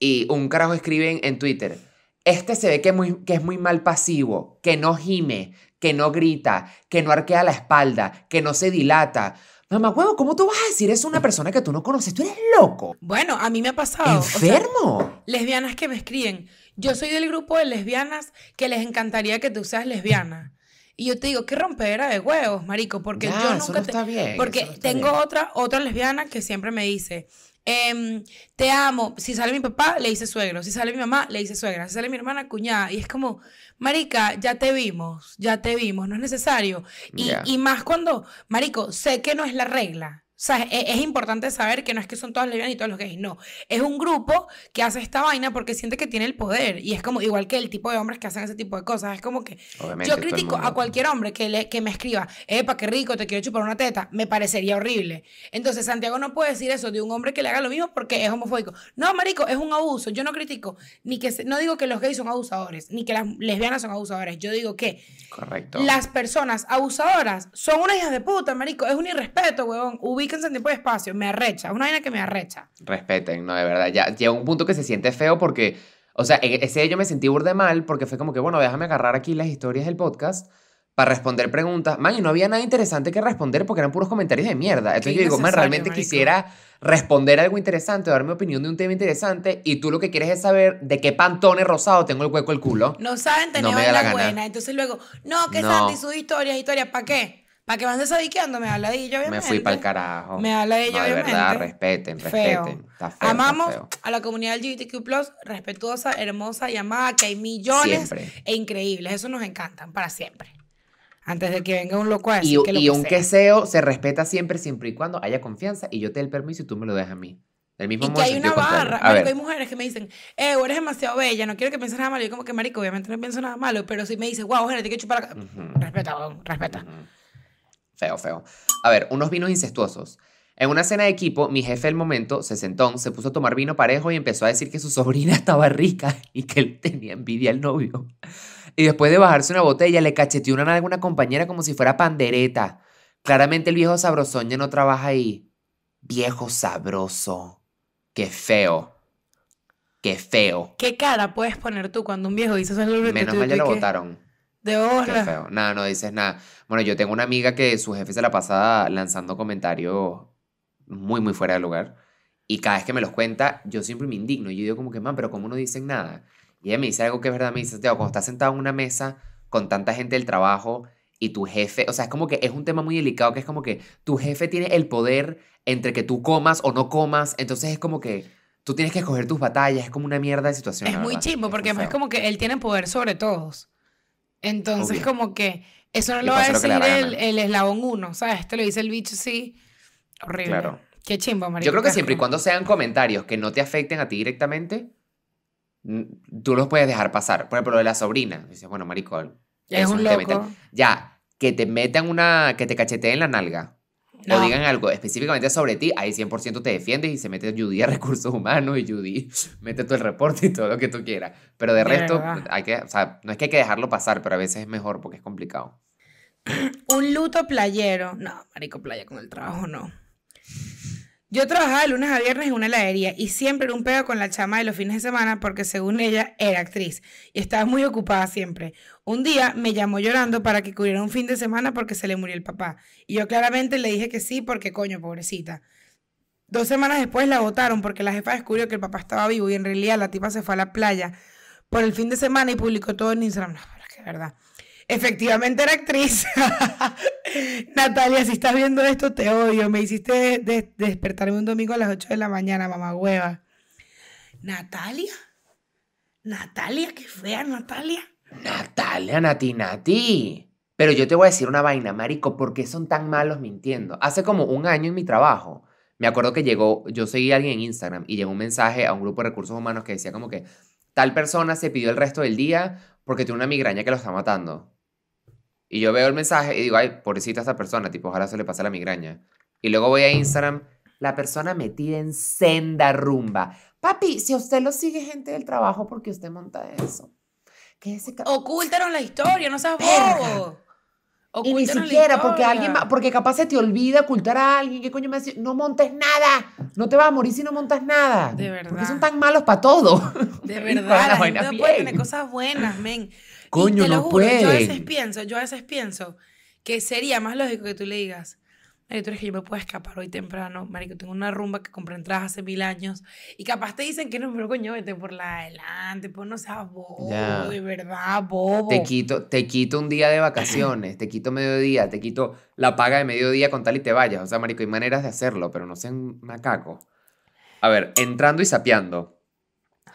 Y un carajo escribe en, Twitter. Este se ve que, muy, que es muy mal pasivo, que no gime, que no grita, que no arquea la espalda, que no se dilata. Mamá, huevo, ¿cómo tú vas a decir eso a una persona que tú no conoces? Tú eres loco. Bueno, a mí me ha pasado. Enfermo. lesbianas que me escriben. Yo soy del grupo de lesbianas que les encantaría que tú seas lesbiana. Y yo te digo, qué rompera de huevos, marico, porque yo nunca te... está bien, porque tengo otra otra lesbiana que siempre me dice, Em, te amo. Si sale mi papá, le dice suegro. Si sale mi mamá, le dice suegra. Si sale mi hermana, cuñada. Y es como, Marica, ya te vimos, ya te vimos, no es necesario. Y, y más cuando, Marico, sé que no es la regla. O sea, es, importante saber que no es que son todas lesbianas y todos los gays, no. Es un grupo que hace esta vaina porque siente que tiene el poder. Y es como, igual que el tipo de hombres que hacen ese tipo de cosas. Es como que yo critico a cualquier hombre que, le, que me escriba, epa, qué rico, te quiero chupar una teta, me parecería horrible. Entonces, Santiago no puede decir eso de un hombre que le haga lo mismo porque es homofóbico. No, marico, es un abuso. Yo no critico, ni que, no digo que los gays son abusadores, ni que las lesbianas son abusadores. Yo digo que Correcto. las personas abusadoras son unas hijas de puta, marico. Es un irrespeto, huevón. Fíjense en tiempo de espacio. Me arrecha, una vaina que me arrecha. Respeten, no, de verdad. Ya llega un punto que se siente feo porque, o sea, e-, ese día yo me sentí burde mal porque fue como que, bueno, déjame agarrar aquí las historias del podcast para responder preguntas. Man, y no había nada interesante que responder porque eran puros comentarios de mierda. Entonces yo digo, man, realmente quisiera responder algo interesante, dar mi opinión de un tema interesante y tú lo que quieres es saber de qué pantone rosado tengo el hueco el culo. No saben tener no la buena. Entonces luego, no, que Sandy Santi, sus historias, historias, ¿para qué? Para que van desadiqueando, me habla de ella, obviamente. Me fui para el carajo. Me habla de ella, de verdad, respeten, respeten. Está feo, Amamos está feo. a la comunidad LGBTQ+, respetuosa, hermosa y amada, que hay millones e increíbles. Eso nos encanta, para siempre. Antes de que venga un loco y, que que un queseo se respeta siempre, siempre y cuando haya confianza y yo te dé el permiso y tú me lo dejas a mí. Del mismo modo que hay una barra. ver. hay mujeres que me dicen, eh, eres demasiado bella, no quiero que pienses nada malo. Yo como que, marico, obviamente no pienso nada malo, pero si me dices, wow, gente, te quiero chupar la... Respeta, respeta. Feo, feo. A ver, unos vinos incestuosos. En una cena de equipo, mi jefe del momento, Se sentó, se puso a tomar vino parejo y empezó a decir que su *laughs* sobrina estaba rica y que él tenía envidia al novio. Y después de bajarse una botella, le cacheteó una a una compañera como si fuera pandereta. Claramente el viejo sabroso ya no trabaja ahí. Viejo sabroso. Qué feo. Qué feo. ¿Qué cara puedes poner tú cuando un viejo dice eso? Menos mal ya lo votaron. De Nada, no dices nada. Bueno, yo tengo una amiga que su jefe se la pasaba lanzando comentarios muy, muy fuera de lugar. Y cada vez que me los cuenta, yo siempre me indigno. Yo digo como que, man, pero ¿cómo no dicen nada? Y ella me dice algo que es verdad. Me dice, digo, cuando estás sentado en una mesa con tanta gente del trabajo y tu jefe, o sea, es como que es un tema muy delicado, que es como que tu jefe tiene el poder entre que tú comas o no comas. Entonces es como que tú tienes que escoger tus batallas. Es como una mierda de situación. Es muy chimbo, porque es, es como que él tiene poder sobre todos. Entonces, como que eso no lo va a decir el, el, eslabón uno, ¿sabes? Te este lo dice el bicho Sí Horrible. Claro. Qué chimba, María Yo creo que siempre y cuando sean comentarios que no te afecten a ti directamente, tú los puedes dejar pasar. Por ejemplo, lo de la sobrina. Dices, bueno, Maricol. es un loco. Ya, que te metan una, que te cacheteen la nalga o digan algo específicamente sobre ti, ahí 100% te defiendes y se mete Judy a recursos humanos y Judy *laughs* mete todo el reporte y todo lo que tú quieras. Pero de, resto, hay que, o sea, no es que hay que dejarlo pasar, pero a veces es mejor porque es complicado. Un luto playero. No, marico, playa con el trabajo no. Yo trabajaba de lunes a viernes en una heladería y siempre era un pego con la chama de los fines de semana porque según ella era actriz y estaba muy ocupada siempre. Un día me llamó llorando para que cubriera un fin de semana porque se le murió el papá. Y yo claramente le dije que sí porque coño, pobrecita. Dos semanas después la votaron porque la jefa descubrió que el papá estaba vivo y en realidad la tipa se fue a la playa por el fin de semana y publicó todo en Instagram. No, pero es que es verdad. Efectivamente era actriz. *laughs* Natalia, si estás viendo esto, te odio. Me hiciste despertarme un domingo a las 8 de la mañana, mamá hueva. Natalia. Natalia, qué fea, Natalia. Natalia, Nati, Nati. Pero yo te voy a decir una vaina, marico, ¿por qué son tan malos mintiendo? Hace como un año en mi trabajo, me acuerdo que llegó, yo seguí a alguien en Instagram y llegó un mensaje a un grupo de recursos humanos que decía como que tal persona se pidió el resto del día porque tiene una migraña que lo está matando. Y yo veo el mensaje y digo, ay, pobrecita esta persona, tipo, ojalá se le pase la migraña. Y luego voy a Instagram, la persona metida en senda rumba. Papi, si usted lo sigue gente del trabajo, porque usted monta eso? ¿Qué Ocultaron la historia, no seas bobo. Y ni siquiera, porque alguien porque capaz se te olvida ocultar a alguien. ¿Qué coño me decís? No montes nada. No te vas a morir si no montas nada. De verdad. Porque son tan malos para todo. De *laughs* verdad. no puede tener cosas buenas, men. Coño, no Yo a veces pienso, yo a veces pienso que sería más lógico que tú le digas, Marico, tú eres que yo me puedo escapar hoy temprano, Marico, tengo una rumba que compré entradas hace mil años y capaz te dicen que no, pero coño, vete por la adelante, pues no seas bobo, de verdad, bobo. Te quito, te quito un día de vacaciones, te quito mediodía, te quito la paga de mediodía con tal y te vayas. O sea, Marico, hay maneras de hacerlo, pero no sean macaco. A ver, entrando y sapeando.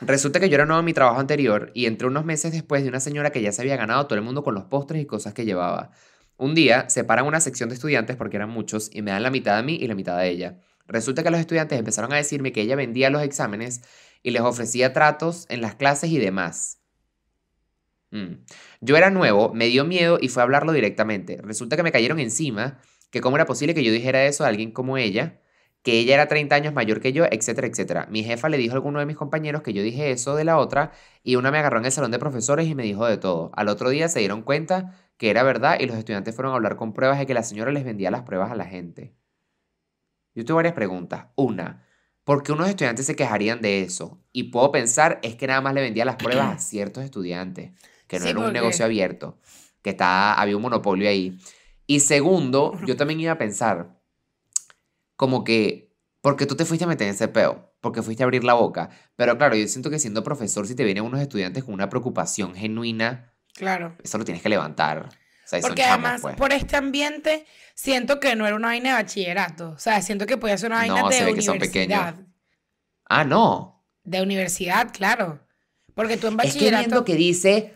Resulta que yo era nuevo en mi trabajo anterior y entré unos meses después de una señora que ya se había ganado todo el mundo con los postres y cosas que llevaba. Un día separan una sección de estudiantes porque eran muchos y me dan la mitad a mí y la mitad a ella. Resulta que los estudiantes empezaron a decirme que ella vendía los exámenes y les ofrecía tratos en las clases y demás. Mm. Yo era nuevo, me dio miedo y fue a hablarlo directamente. Resulta que me cayeron encima, que cómo era posible que yo dijera eso a alguien como ella, que ella era 30 años mayor que yo, etcétera, etcétera. Mi jefa le dijo a alguno de mis compañeros que yo dije eso de la otra y una me agarró en el salón de profesores y me dijo de todo. Al otro día se dieron cuenta que era verdad y los estudiantes fueron a hablar con pruebas de que la señora les vendía las pruebas a la gente. Yo tuve varias preguntas. Una, ¿por qué unos estudiantes se quejarían de eso? Y puedo pensar es que nada más le vendía las pruebas a ciertos estudiantes, que no era un negocio abierto, que estaba, había un monopolio ahí. Y segundo, yo también iba a pensar, como que, porque tú te fuiste a meter en ese peo, porque fuiste a abrir la boca. Pero claro, yo siento que siendo profesor, si te vienen unos estudiantes con una preocupación genuina, claro. eso lo tienes que levantar. porque además, pues. por este ambiente, siento que no era una vaina de bachillerato. O sea, siento que podía ser una vaina de universidad. Que son Ah, no. De universidad, claro. Porque tú en bachillerato. Es que que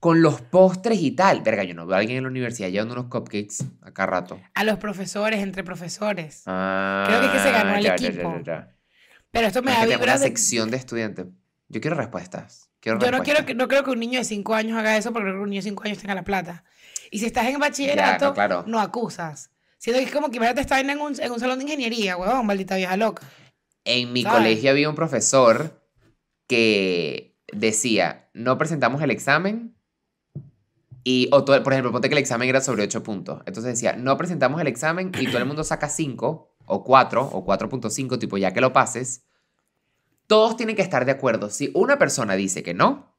con los postres y tal. Verga, yo no veo a alguien en la universidad llevando unos cupcakes acá rato. A los profesores, entre profesores. Ah, creo que es que se ganó el equipo. Pero esto me es da una sección de estudiantes. Yo quiero respuestas. Quiero yo no, quiero que, creo que un niño de 5 años haga eso porque un niño de 5 años tenga la plata. Y si estás en bachillerato, no, acusas. Siento que es como que imagínate estar en un, en un salón de ingeniería, huevón, maldita vieja loca. En mi colegio había un profesor que decía, no presentamos el examen y, o por ejemplo, ponte que el examen era sobre 8 puntos. Entonces decía, no presentamos el examen y todo el mundo saca 5 o 4 o 4.5, tipo ya que lo pases. Todos tienen que estar de acuerdo. Si una persona dice que no,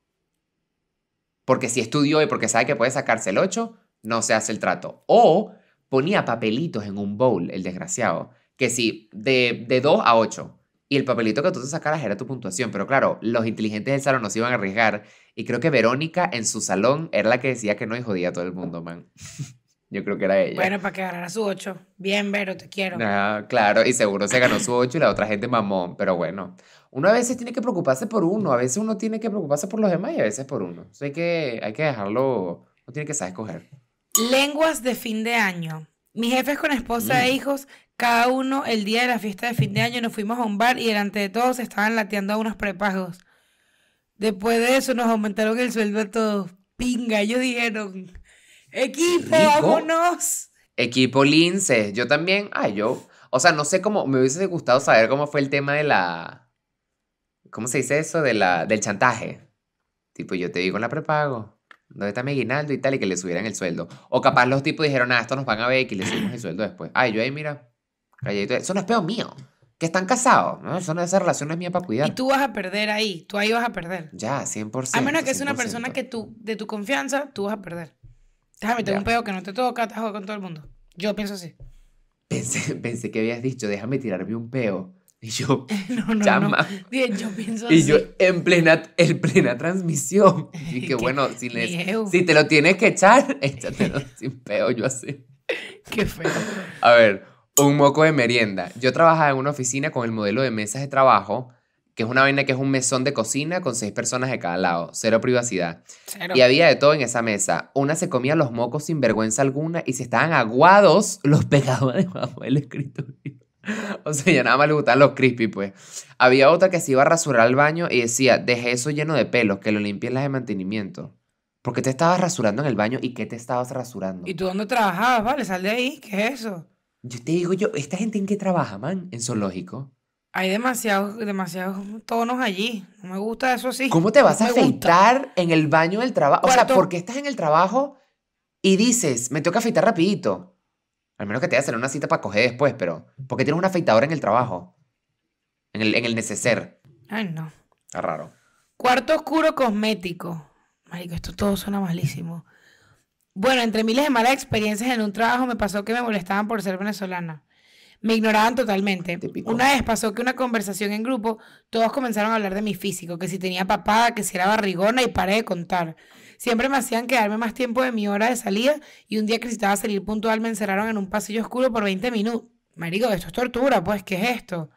porque si estudió y porque sabe que puede sacarse el 8, no se hace el trato. O ponía papelitos en un bowl, el desgraciado, que si de, de 2 a 8 y el papelito que tú te sacaras era tu puntuación. Pero claro, los inteligentes del salón no se iban a arriesgar. Y creo que Verónica en su salón era la que decía que no y jodía a todo el mundo, man. *laughs* Yo creo que era ella. Bueno, para que ganara su 8. Bien, Vero, te quiero. Ah, claro, y seguro se ganó su 8 y la otra gente mamón. Pero bueno, uno a veces tiene que preocuparse por uno. A veces uno tiene que preocuparse por los demás y a veces por uno. sé hay que, hay que dejarlo. Uno tiene que saber escoger. Lenguas de fin de año. Mi jefe es con esposa e mm. hijos cada uno, el día de la fiesta de fin de año, nos fuimos a un bar y delante de todos estaban lateando a unos prepagos. Después de eso nos aumentaron el sueldo a todos. Pinga, ellos dijeron, equipo, vámonos. Equipo Lince, yo también, ay, yo, o sea, no sé cómo, me hubiese gustado saber cómo fue el tema de la, ¿cómo se dice eso? De la, del chantaje. Tipo, yo te digo la prepago, ¿dónde está mi aguinaldo y tal? Y que le subieran el sueldo. O capaz los tipos dijeron, ah, esto nos van a ver y que le subimos el sueldo después. Ay, yo ahí, mira, son los peos míos mío. Que están casados, ¿no? Son no, esa relación para cuidar. Y tú vas a perder ahí, tú ahí vas a perder. Ya, 100%. A menos que es una persona que tú, de tu confianza, tú vas a perder. Déjame tirarme un peo que no te toca, te con todo el mundo. Yo pienso así. Pensé, *laughs* pensé que habías dicho, déjame tirarme un peo. Y yo, *laughs* no, no, No. Yo pienso y yo en plena, en plena transmisión. *laughs* Y que bueno, si, si te lo tienes que echar, échatelo sin peo, yo así. Qué feo. A ver, un moco de merienda. Yo trabajaba en una oficina con el modelo de mesas de trabajo, que es una vaina que es un mesón de cocina con seis personas de cada lado, cero privacidad. Y había de todo en esa mesa. Una se comía los mocos sin vergüenza alguna y si estaban aguados *laughs* los pegados debajo del escritorio. *laughs* O sea, ya nada más le gustaban los crispy, pues. Había otra que se iba a rasurar al baño y decía, Deje eso lleno de pelos, que lo limpien las de mantenimiento. Porque te estabas rasurando en el baño y qué te estabas rasurando. ¿Y tú dónde trabajabas? Vale, sal de ahí, ¿qué es eso? Yo te digo yo, ¿esta gente en qué trabaja, man? En zoológico. Hay demasiados, demasiados tonos allí. No me gusta eso sí. ¿Cómo te vas a afeitar en el baño del trabajo? O sea, ¿por qué estás en el trabajo y dices, me tengo que afeitar rapidito. Al menos que te hacen una cita para coger después, pero. Porque tienes una afeitadora en el trabajo. En el, en el neceser. Ay, no. Está raro. Cuarto oscuro cosmético. Marico, esto todo suena malísimo. Bueno, entre miles de malas experiencias en un trabajo me pasó que me molestaban por ser venezolana. Me ignoraban totalmente. Una vez pasó que una conversación en grupo, todos comenzaron a hablar de mi físico, que si tenía papada, que si era barrigona y paré de contar. Siempre me hacían quedarme más tiempo de mi hora de salida y un día que necesitaba salir puntual me encerraron en un pasillo oscuro por 20 minutos. Marico, esto es tortura, pues, ¿qué es esto?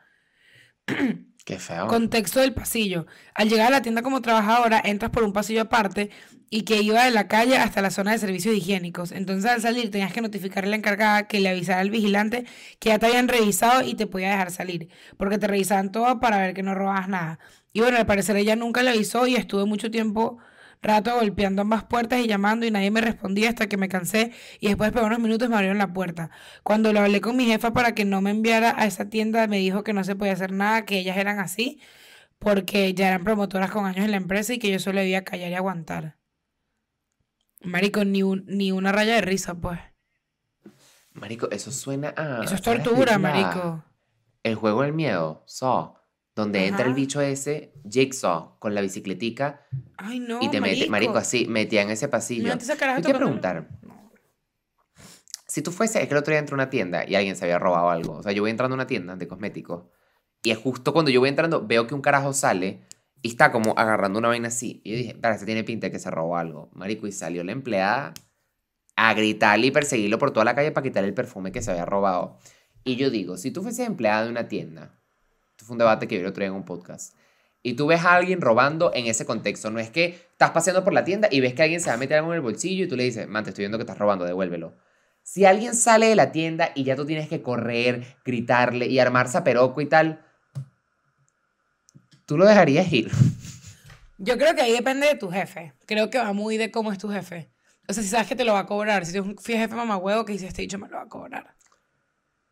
*clears throat* Qué feo. Contexto del pasillo. Al llegar a la tienda como trabajadora, entras por un pasillo aparte y que iba de la calle hasta la zona de servicios higiénicos. Entonces al salir tenías que notificarle a la encargada que le avisara al vigilante que ya te habían revisado y te podía dejar salir, porque te revisaban todo para ver que no robabas nada. Y bueno, al parecer ella nunca le avisó y estuve mucho tiempo rato golpeando ambas puertas y llamando y nadie me respondía hasta que me cansé y después por unos minutos me abrieron la puerta. Cuando lo hablé con mi jefa para que no me enviara a esa tienda me dijo que no se podía hacer nada, que ellas eran así porque ya eran promotoras con años en la empresa y que yo solo debía callar y aguantar. Marico, ni, ni una raya de risa, pues. Marico, eso suena a. Eso es tortura, marico. El juego del miedo, so. Donde entra el bicho ese, Jigsaw, con la bicicletica. Ay, no. Y te mete, marico, así, metía en ese pasillo. No, te a preguntar. Si tú fuese, es que el otro día entré a una tienda y alguien se había robado algo. O sea, yo voy entrando a una tienda de cosméticos. Y es justo cuando yo voy entrando, veo que un carajo sale y está como agarrando una vaina así. Y yo dije, para, se este tiene pinta de que se robó algo. Marico, y salió la empleada a gritarle y perseguirlo por toda la calle para quitar el perfume que se había robado. Y yo digo, si tú fueses empleada de una tienda, esto fue un debate que yo otro en un podcast, y tú ves a alguien robando en ese contexto, no es que estás paseando por la tienda y ves que alguien se va a meter algo en el bolsillo y tú le dices, man, estoy viendo que estás robando, devuélvelo. Si alguien sale de la tienda y ya tú tienes que correr, gritarle y armarse a peroco y tal, ¿Tú lo dejarías ir? Yo creo que ahí depende de tu jefe. Creo que va muy de cómo es tu jefe. O sea, si sabes que te lo va a cobrar. Si tienes un jefe huevo que dice, este dicho me lo va a cobrar.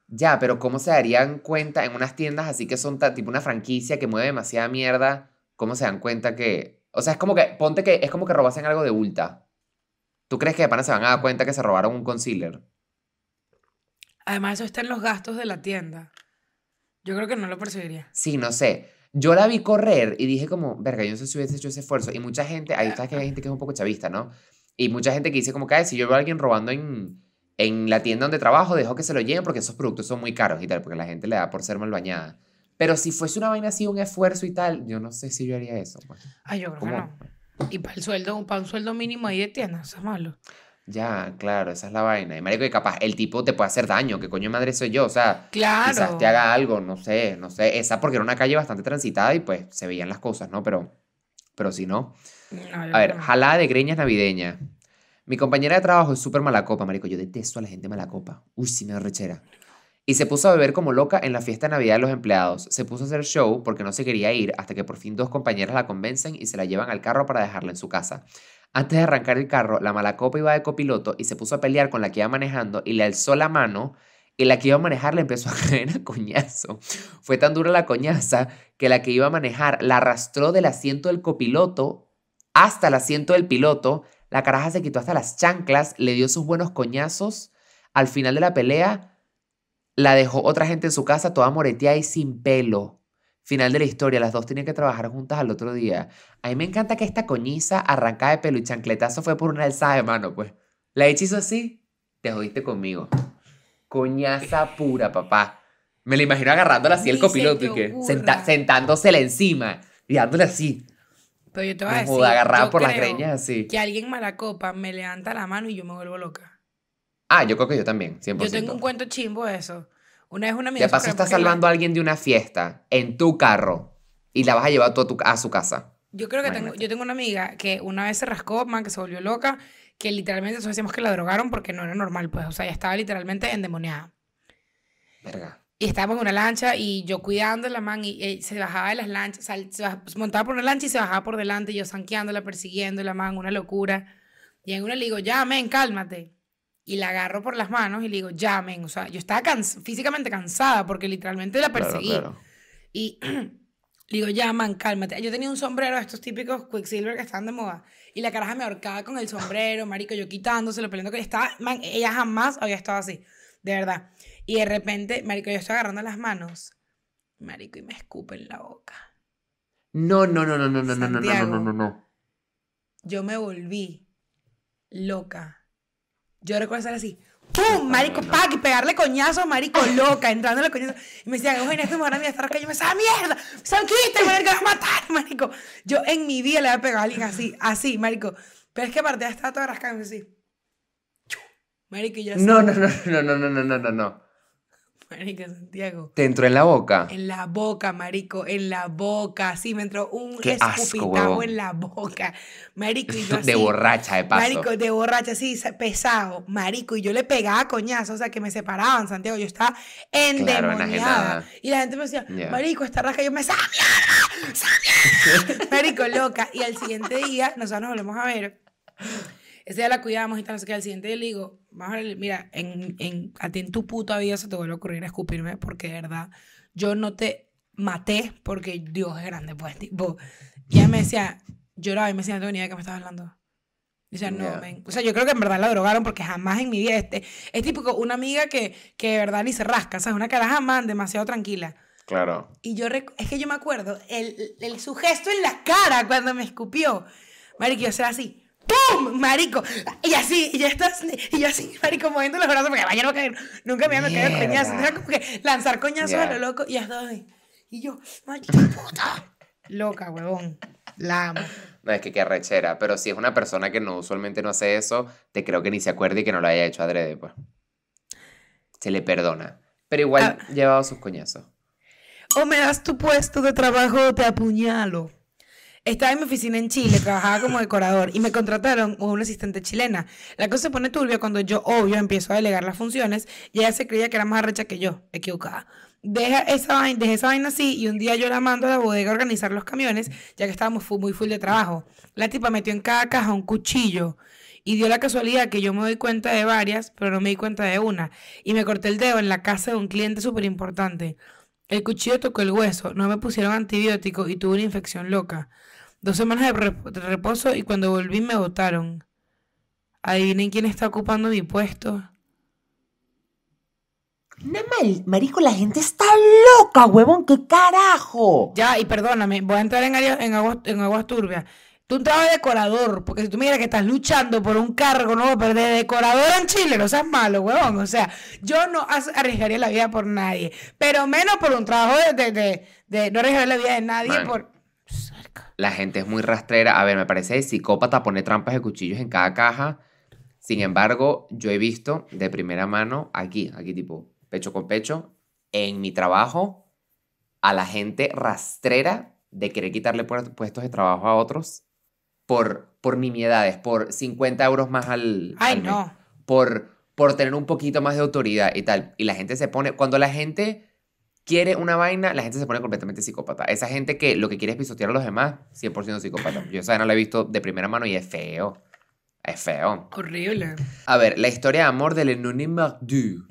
Ya, pero ¿cómo se darían cuenta en unas tiendas así que son tipo una franquicia que mueve demasiada mierda? ¿Cómo se dan cuenta que...? O sea, es como que... Ponte que es como que robasen algo de Ulta. ¿Tú crees que de pana se van a dar cuenta que se robaron un concealer? Además, eso está en los gastos de la tienda. Yo creo que no lo percibiría. Sí, no sé. Yo la vi correr y dije como, verga, yo no sé si hubiese hecho ese esfuerzo. Y mucha gente, ahí sabes que hay gente que es un poco chavista, ¿no? Y mucha gente que dice como, cae, si yo veo a alguien robando en, en la tienda donde trabajo, dejo que se lo lleven porque esos productos son muy caros y tal, porque la gente le da por ser mal bañada. Pero si fuese una vaina así, un esfuerzo y tal, yo no sé si yo haría eso. Pues. Ay, yo creo que no. Y para el sueldo, para un sueldo mínimo ahí de tienda, eso es malo. Ya, claro, esa es la vaina. Y marico, y capaz el tipo te puede hacer daño, que coño madre soy yo, o sea, claro. quizás te haga algo, no sé, no sé. Esa porque era una calle bastante transitada y pues se veían las cosas, ¿no? Pero, pero si no. a ver, jalada de greñas navideña. Mi compañera de trabajo es súper mala copa, marico. Yo detesto a la gente mala copa. Uy, sí me da rechera. Y se puso a beber como loca en la fiesta de Navidad de los empleados. Se puso a hacer show porque no se quería ir hasta que por fin dos compañeras la convencen y se la llevan al carro para dejarla en su casa. Antes de arrancar el carro, la malacopa iba de copiloto y se puso a pelear con la que iba manejando y le alzó la mano y la que iba a manejar le empezó a *laughs* caer a coñazo. Fue tan dura la coñaza que la que iba a manejar la arrastró del asiento del copiloto hasta el asiento del piloto. La caraja se quitó hasta las chanclas, le dio sus buenos coñazos. Al final de la pelea, la dejó otra gente en su casa toda moreteada y sin pelo. Final de la historia, las dos tienen que trabajar juntas al otro día. A mí me encanta que esta coñiza arrancada de pelo y chancletazo fue por una alzada de mano, pues. La hechizo así, te jodiste conmigo. Coñaza pura, papá. Me la imagino agarrándola así el copiloto y que sentándosele sentándosela encima y dándole así. Pero yo te voy agarrada por las greñas así. Que alguien copa me levanta la mano y yo me vuelvo loca. Ah, yo creo que yo también, 100%. Yo tengo un cuento chimbo de eso. Una vez una amiga. De paso, estás salvando a alguien de una fiesta en tu carro y la vas a llevar tú a, su casa. Yo creo que tengo, yo tengo una amiga que una vez se rascó, man, que se volvió loca, que literalmente nosotros decíamos que la drogaron porque no era normal, pues, o sea, ella estaba literalmente endemoniada. Verga. Y estaba en una lancha y yo cuidando a la man y, eh, se bajaba de las lanchas, se montaba por una lancha y se bajaba por delante, yo sanqueándola, persiguiendo la man, una locura. Y en una le digo, ya, men, cálmate y la agarro por las manos y le digo, llamen. O sea, yo estaba físicamente cansada porque literalmente la perseguí. Y le digo, llaman, cálmate. Yo tenía un sombrero de estos típicos Quicksilver que están de moda. Y la caraja me ahorcaba con el sombrero, marico, yo quitándoselo, peleando que estaba, ella jamás había estado así, de verdad. Y de repente, marico, yo estoy agarrando las manos, marico, y me escupe en la boca. No, no, no, no, no, no, no no, no, no, no, no. Yo me volví loca yo recuerdo estar así, ¡pum! Marico, pack, y pegarle coñazo, marico, *laughs* loca, entrándole coñazo. Y me decían, en este mujer a mí está yo me decía, mierda! son Quiste, marico, vas a matar, marico! Yo en mi vida le había pegado a alguien así, así, marico. Pero es que aparte ya estaba toda rascada, así. Marico, y yo No, no, no, no, no, no, no, no, no marico, Santiago. ¿Te entró en la boca? En la boca, marico, en la boca. Sí, me entró un Qué en la boca. Marico, y yo *laughs* De borracha, de paso. Marico, de borracha, sí, pesado. Marico, y yo le pegaba coñazo, o sea, que me separaban, Santiago. Yo estaba endemoniada. y la gente me decía, marico, esta raja, yo me salía, *laughs* marico, loca. Y al siguiente día, nosotros nos volvemos a ver. Ese día la cuidamos y tal, no sé qué. Al siguiente día le digo, mira, en, en, a ti en tu puta vida se te vuelve a ocurrir escupirme porque de verdad yo no te maté porque Dios es grande, pues, tipo. Y ella me decía, lloraba y me decía, no de qué me estabas hablando. O no, O sea, yo creo que en verdad la drogaron porque jamás en mi vida. Este, es típico una amiga que, que de verdad ni se rasca. O sea, es una cara jamás demasiado tranquila. Claro. Y yo, es que yo me acuerdo, el, el, su gesto en la cara cuando me escupió. que yo sea así. ¡pum! Marico. Y así, y ya estás, y yo así, marico, moviendo los brazos, porque vaya, a caer, nunca me han caído coñazos. Era como que lanzar coñazos a lo loco y hasta Y yo, maldita puta. Loca, huevón. La No, es que qué rechera. Pero si es una persona que no usualmente no hace eso, te creo que ni se acuerde y que no lo haya hecho adrede, pues. Se le perdona. Pero igual ah. llevaba sus coñazos. O me das tu puesto de trabajo o te apuñalo. Estaba en mi oficina en Chile, trabajaba como decorador y me contrataron con una asistente chilena. La cosa se pone turbia cuando yo, obvio, empiezo a delegar las funciones y ella se creía que era más arrecha que yo. Equivocada. Deja esa vaina, dejé esa vaina así y un día yo la mando a la bodega a organizar los camiones, ya que estábamos muy full de trabajo. La tipa metió en cada caja un cuchillo y dio la casualidad que yo me doy cuenta de varias, pero no me di cuenta de una. Y me corté el dedo en la casa de un cliente súper importante. El cuchillo tocó el hueso, no me pusieron antibióticos y tuve una infección loca. Dos semanas de reposo y cuando volví me votaron. Adivinen quién está ocupando mi puesto. No, marico, la gente está loca, huevón, qué carajo. Ya, y perdóname, voy a entrar en, aguas, turbias. Tú un trabajo de decorador, porque si tú miras que estás luchando por un cargo no pero de decorador en Chile, no seas malo, huevón. O sea, yo no arriesgaría la vida por nadie, pero menos por un trabajo de, no arriesgar la vida de nadie por la gente es muy rastrera. A ver, me parece psicópata poner trampas de cuchillos en cada caja. Sin embargo, yo he visto de primera mano aquí, aquí tipo, pecho con pecho, en mi trabajo, a la gente rastrera de querer quitarle puestos de trabajo a otros por, por nimiedades, por 50 euros más al. Ay, no. Por, por tener un poquito más de autoridad y tal. Y la gente se pone. Cuando la gente quiere una vaina, la gente se pone completamente psicópata. Esa gente que lo que quiere es pisotear a los demás, 100% psicópata. Yo esa no la he visto de primera mano y es feo. Es feo. Horrible. A ver, la historia de amor Del Lenone Mardu.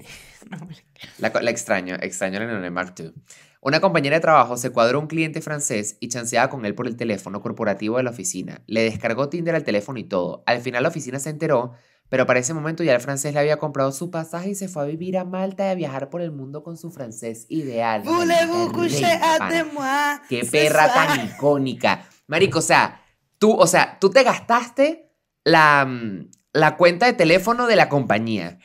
*laughs* La, la extraño, extraño el Mardu. Una compañera de trabajo se cuadró un cliente francés y chanceaba con él por el teléfono corporativo de la oficina. Le descargó Tinder al teléfono y todo. Al final la oficina se enteró pero para ese momento ya el francés le había comprado su pasaje y se fue a vivir a Malta y a viajar por el mundo con su francés ideal. ¡Qué perra tan icónica! Marico, o sea, tú, o sea, tú te gastaste la, mm, la cuenta de teléfono de la compañía.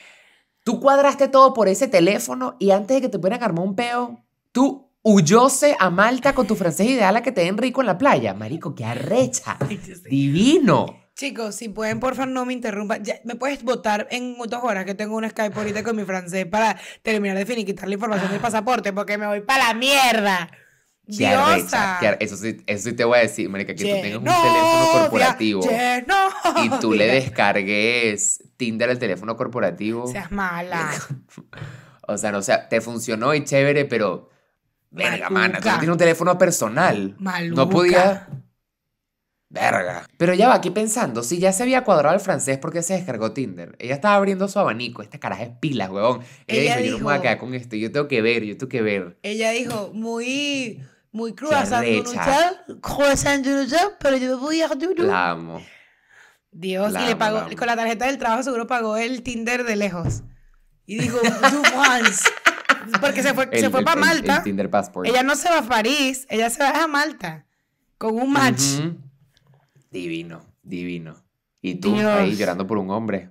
Tú cuadraste todo por ese teléfono y antes de que te pudieran armar un peo, tú huyóse a Malta con tu francés ideal a que te den rico en la playa. Marico, qué arrecha. Divino. Chicos, si pueden, por favor, no me interrumpan. ¿Me puedes votar en dos horas que tengo un Skype ahorita con mi francés para terminar de quitar la información del ah. pasaporte? Porque me voy para la mierda. Diosa. eso, sí, te voy a decir, marica, que tú tengas un teléfono corporativo y tú le *laughs* descargues Tinder al teléfono corporativo. Seas mala. *laughs* o sea, no, o sea, te funcionó y chévere, pero... Verga, mana, tú no tienes un teléfono personal. Maluca. No podía... Pero ya va aquí pensando, si ya se había cuadrado Al francés porque se descargó Tinder, ella estaba abriendo su abanico, esta caraja es pilas, huevón. Ella, dijo, yo no me voy a quedar con esto, yo tengo que ver, yo tengo que ver. Ella dijo, muy, muy croissant pero yo voy a La amo. Dios, y le pagó, con la tarjeta del trabajo seguro pagó el Tinder de lejos. Y dijo, du *laughs* France. Porque se fue, se fue para Malta. Tinder passport. Ella no se va a París, ella se va a Malta. Con un match. Divino, divino. Y tú ahí llorando por un hombre.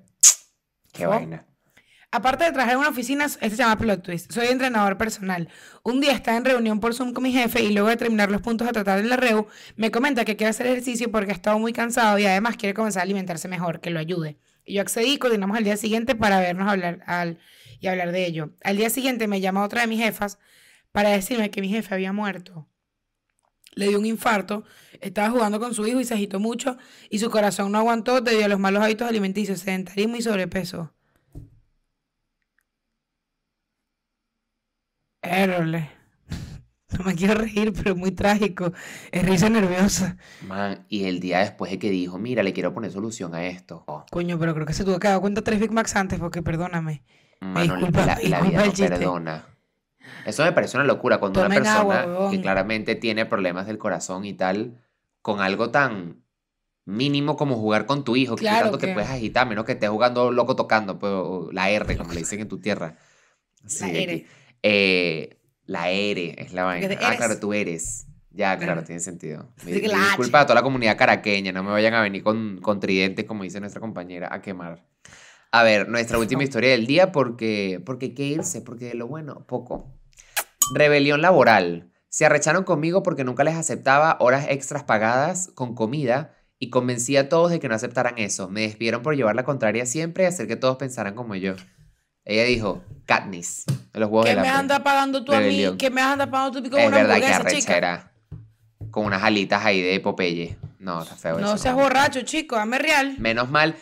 Qué oh. vaina. Aparte de trabajar en una oficina, este se llama Plot Twist. Soy entrenador personal. Un día está en reunión por Zoom con mi jefe y luego de terminar los puntos a tratar en la REU, me comenta que quiere hacer ejercicio porque ha estado muy cansado y además quiere comenzar a alimentarse mejor, que lo ayude. Y yo accedí, coordinamos al día siguiente para vernos hablar y hablar de ello. Al día siguiente me llama otra de mis jefas para decirme que mi jefe había muerto. Le dio un infarto estaba jugando con su hijo y se agitó mucho y su corazón no aguantó debido a los malos hábitos alimenticios, sedentarismo y sobrepeso. Errorle. *laughs* No me quiero reír, pero es muy trágico. Es risa nerviosa. Man, y el día después de que dijo, mira, le quiero poner solución a esto. Coño, pero creo que se tuvo que dar cuenta tres Big Macs antes, porque perdóname. disculpa, la, la vida perdona. Eso me parece una locura cuando una persona que claramente tiene problemas del corazón y tal con algo tan mínimo como jugar con tu hijo, que tanto que... te puedes agitar, menos que estés jugando loco tocando, pero pues, la R, como le dicen en tu tierra. la R. Eh, la R es la vaina. Ah, claro, tú eres. Ya, claro, tiene sentido. *laughs* disculpa a toda la comunidad caraqueña, no me vayan a venir con, con tridentes, como dice nuestra compañera, a quemar. A ver, nuestra última *laughs* historia del día, porque, porque hay irse, porque de lo bueno, poco. Rebelión laboral. Se arrecharon conmigo porque nunca les aceptaba horas extras pagadas con comida y convencí a todos de que no aceptaran eso. Me despidieron por llevar la contraria siempre y hacer que todos pensaran como yo. Ella dijo, Katniss, los huevos ¿Qué me anda pagando tú a mí? ¿Qué me anda pagando tú con es una verdad que arrechera. Con unas alitas ahí de Popeye. No, está feo eso. No seas borracho, chico, dame real. Menos mal.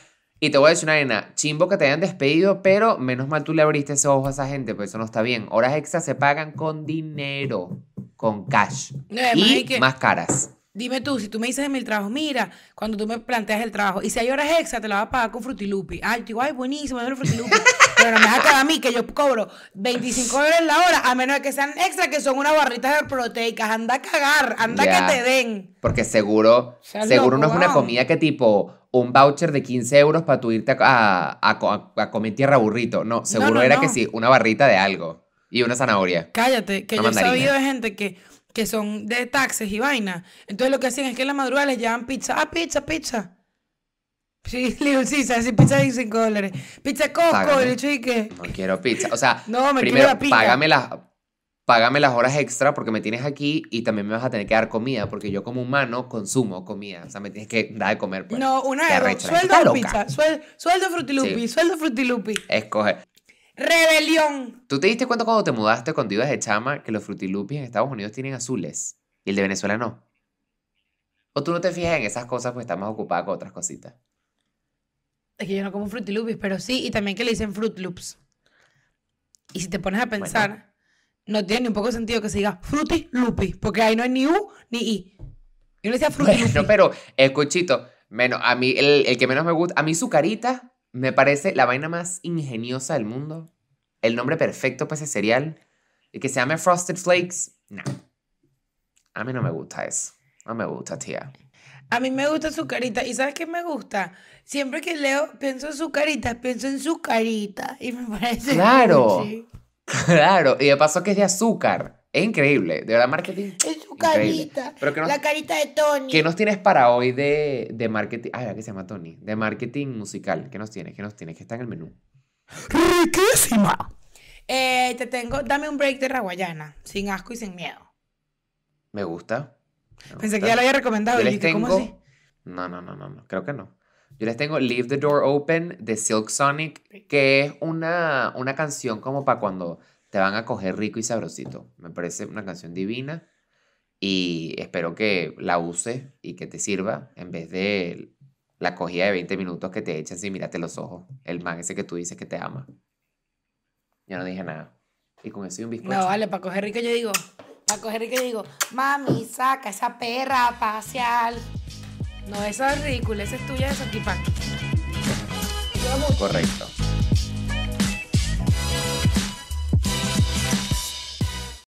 Y te voy a decir una arena, chimbo que te hayan despedido, pero menos mal tú le abriste ese ojo a esa gente, pues eso no está bien. Horas extras se pagan con dinero, con cash. y más caras. Dime tú, si tú me dices en mi trabajo, mira, cuando tú me planteas el trabajo, y si hay horas extras, te la vas a pagar con Frutilupi. Ay, yo digo, ay, buenísimo, el Frutilupi. *laughs* pero no me vas a a mí, que yo cobro 25 dólares la hora, a menos que sean extras, que son unas barritas de proteicas. Anda a cagar, anda que te den. Porque seguro, seguro no es una comida que tipo un voucher de 15 euros para tu irte a, a, comer tierra burrito. No, seguro era que sí, una barrita de algo y una zanahoria. Cállate, que yo he sabido de gente que, que son de taxes y vaina. Entonces lo que hacen es que en la madrugada les llevan pizza. Ah, pizza, pizza. Sí, *laughs* le digo, sí, pizza de 5 dólares. Pizza Coco, le No quiero pizza. O sea, no, me primero, págame las págame las horas extra porque me tienes aquí y también me vas a tener que dar comida porque yo como humano consumo comida. O sea, me tienes que dar de comer. Pues, no, una de Sueldo pizza, sueldo, sueldo frutilupi, sueldo frutilupi. Escoge. Rebelión. ¿Tú te diste cuenta cuando te mudaste con ibas de chama que los frutilupis en Estados Unidos tienen azules y el de Venezuela no? ¿O tú no te fijas en esas cosas pues estás más ocupada con otras cositas? Es que yo no como frutilupis, pero sí, y también que le dicen fruit loops. Y si te pones a pensar no tiene ni un poco sentido que se diga Fruity Lupi, porque ahí no hay ni U ni I. Yo le decía Fruity Lupi. pero, escuchito, eh, menos, a mí, el, que menos me gusta, a mí su carita me parece la vaina más ingeniosa del mundo. El nombre perfecto para ese cereal. El que se llame Frosted Flakes, no. A mí no me gusta eso. No me gusta, tía. A mí me gusta su carita. ¿Y sabes qué me gusta? Siempre que leo, pienso en su carita, pienso en su carita. Y me parece. Claro. Claro, y de paso que es de azúcar. Es increíble, de verdad, marketing. Es su carita. la carita de Tony. ¿Qué nos tienes para hoy de, marketing? Ay, ah, qué se llama Tony? De marketing musical. ¿Qué nos tienes? ¿Qué nos tienes? Que está en el menú? ¡Riquísima! Eh, te tengo, dame un break de Raguayana, sin asco y sin miedo. Me gusta. Pensé que ya lo había recomendado. ¿cómo No, no, no, no, no, creo que no. Yo les tengo Leave the Door Open de Silk Sonic, que es una, una canción como para cuando te van a coger rico y sabrosito. Me parece una canción divina y espero que la uses y que te sirva en vez de la cogida de 20 minutos que te echan sin mirarte los ojos. El man ese que tú dices que te ama. Yo no dije nada. Y con eso y un bizcocho. No, vale, para coger rico yo digo, para coger rico yo digo, mami, saca esa perra a no, esa es ridícula, esa es tuya de Santipac. Correcto.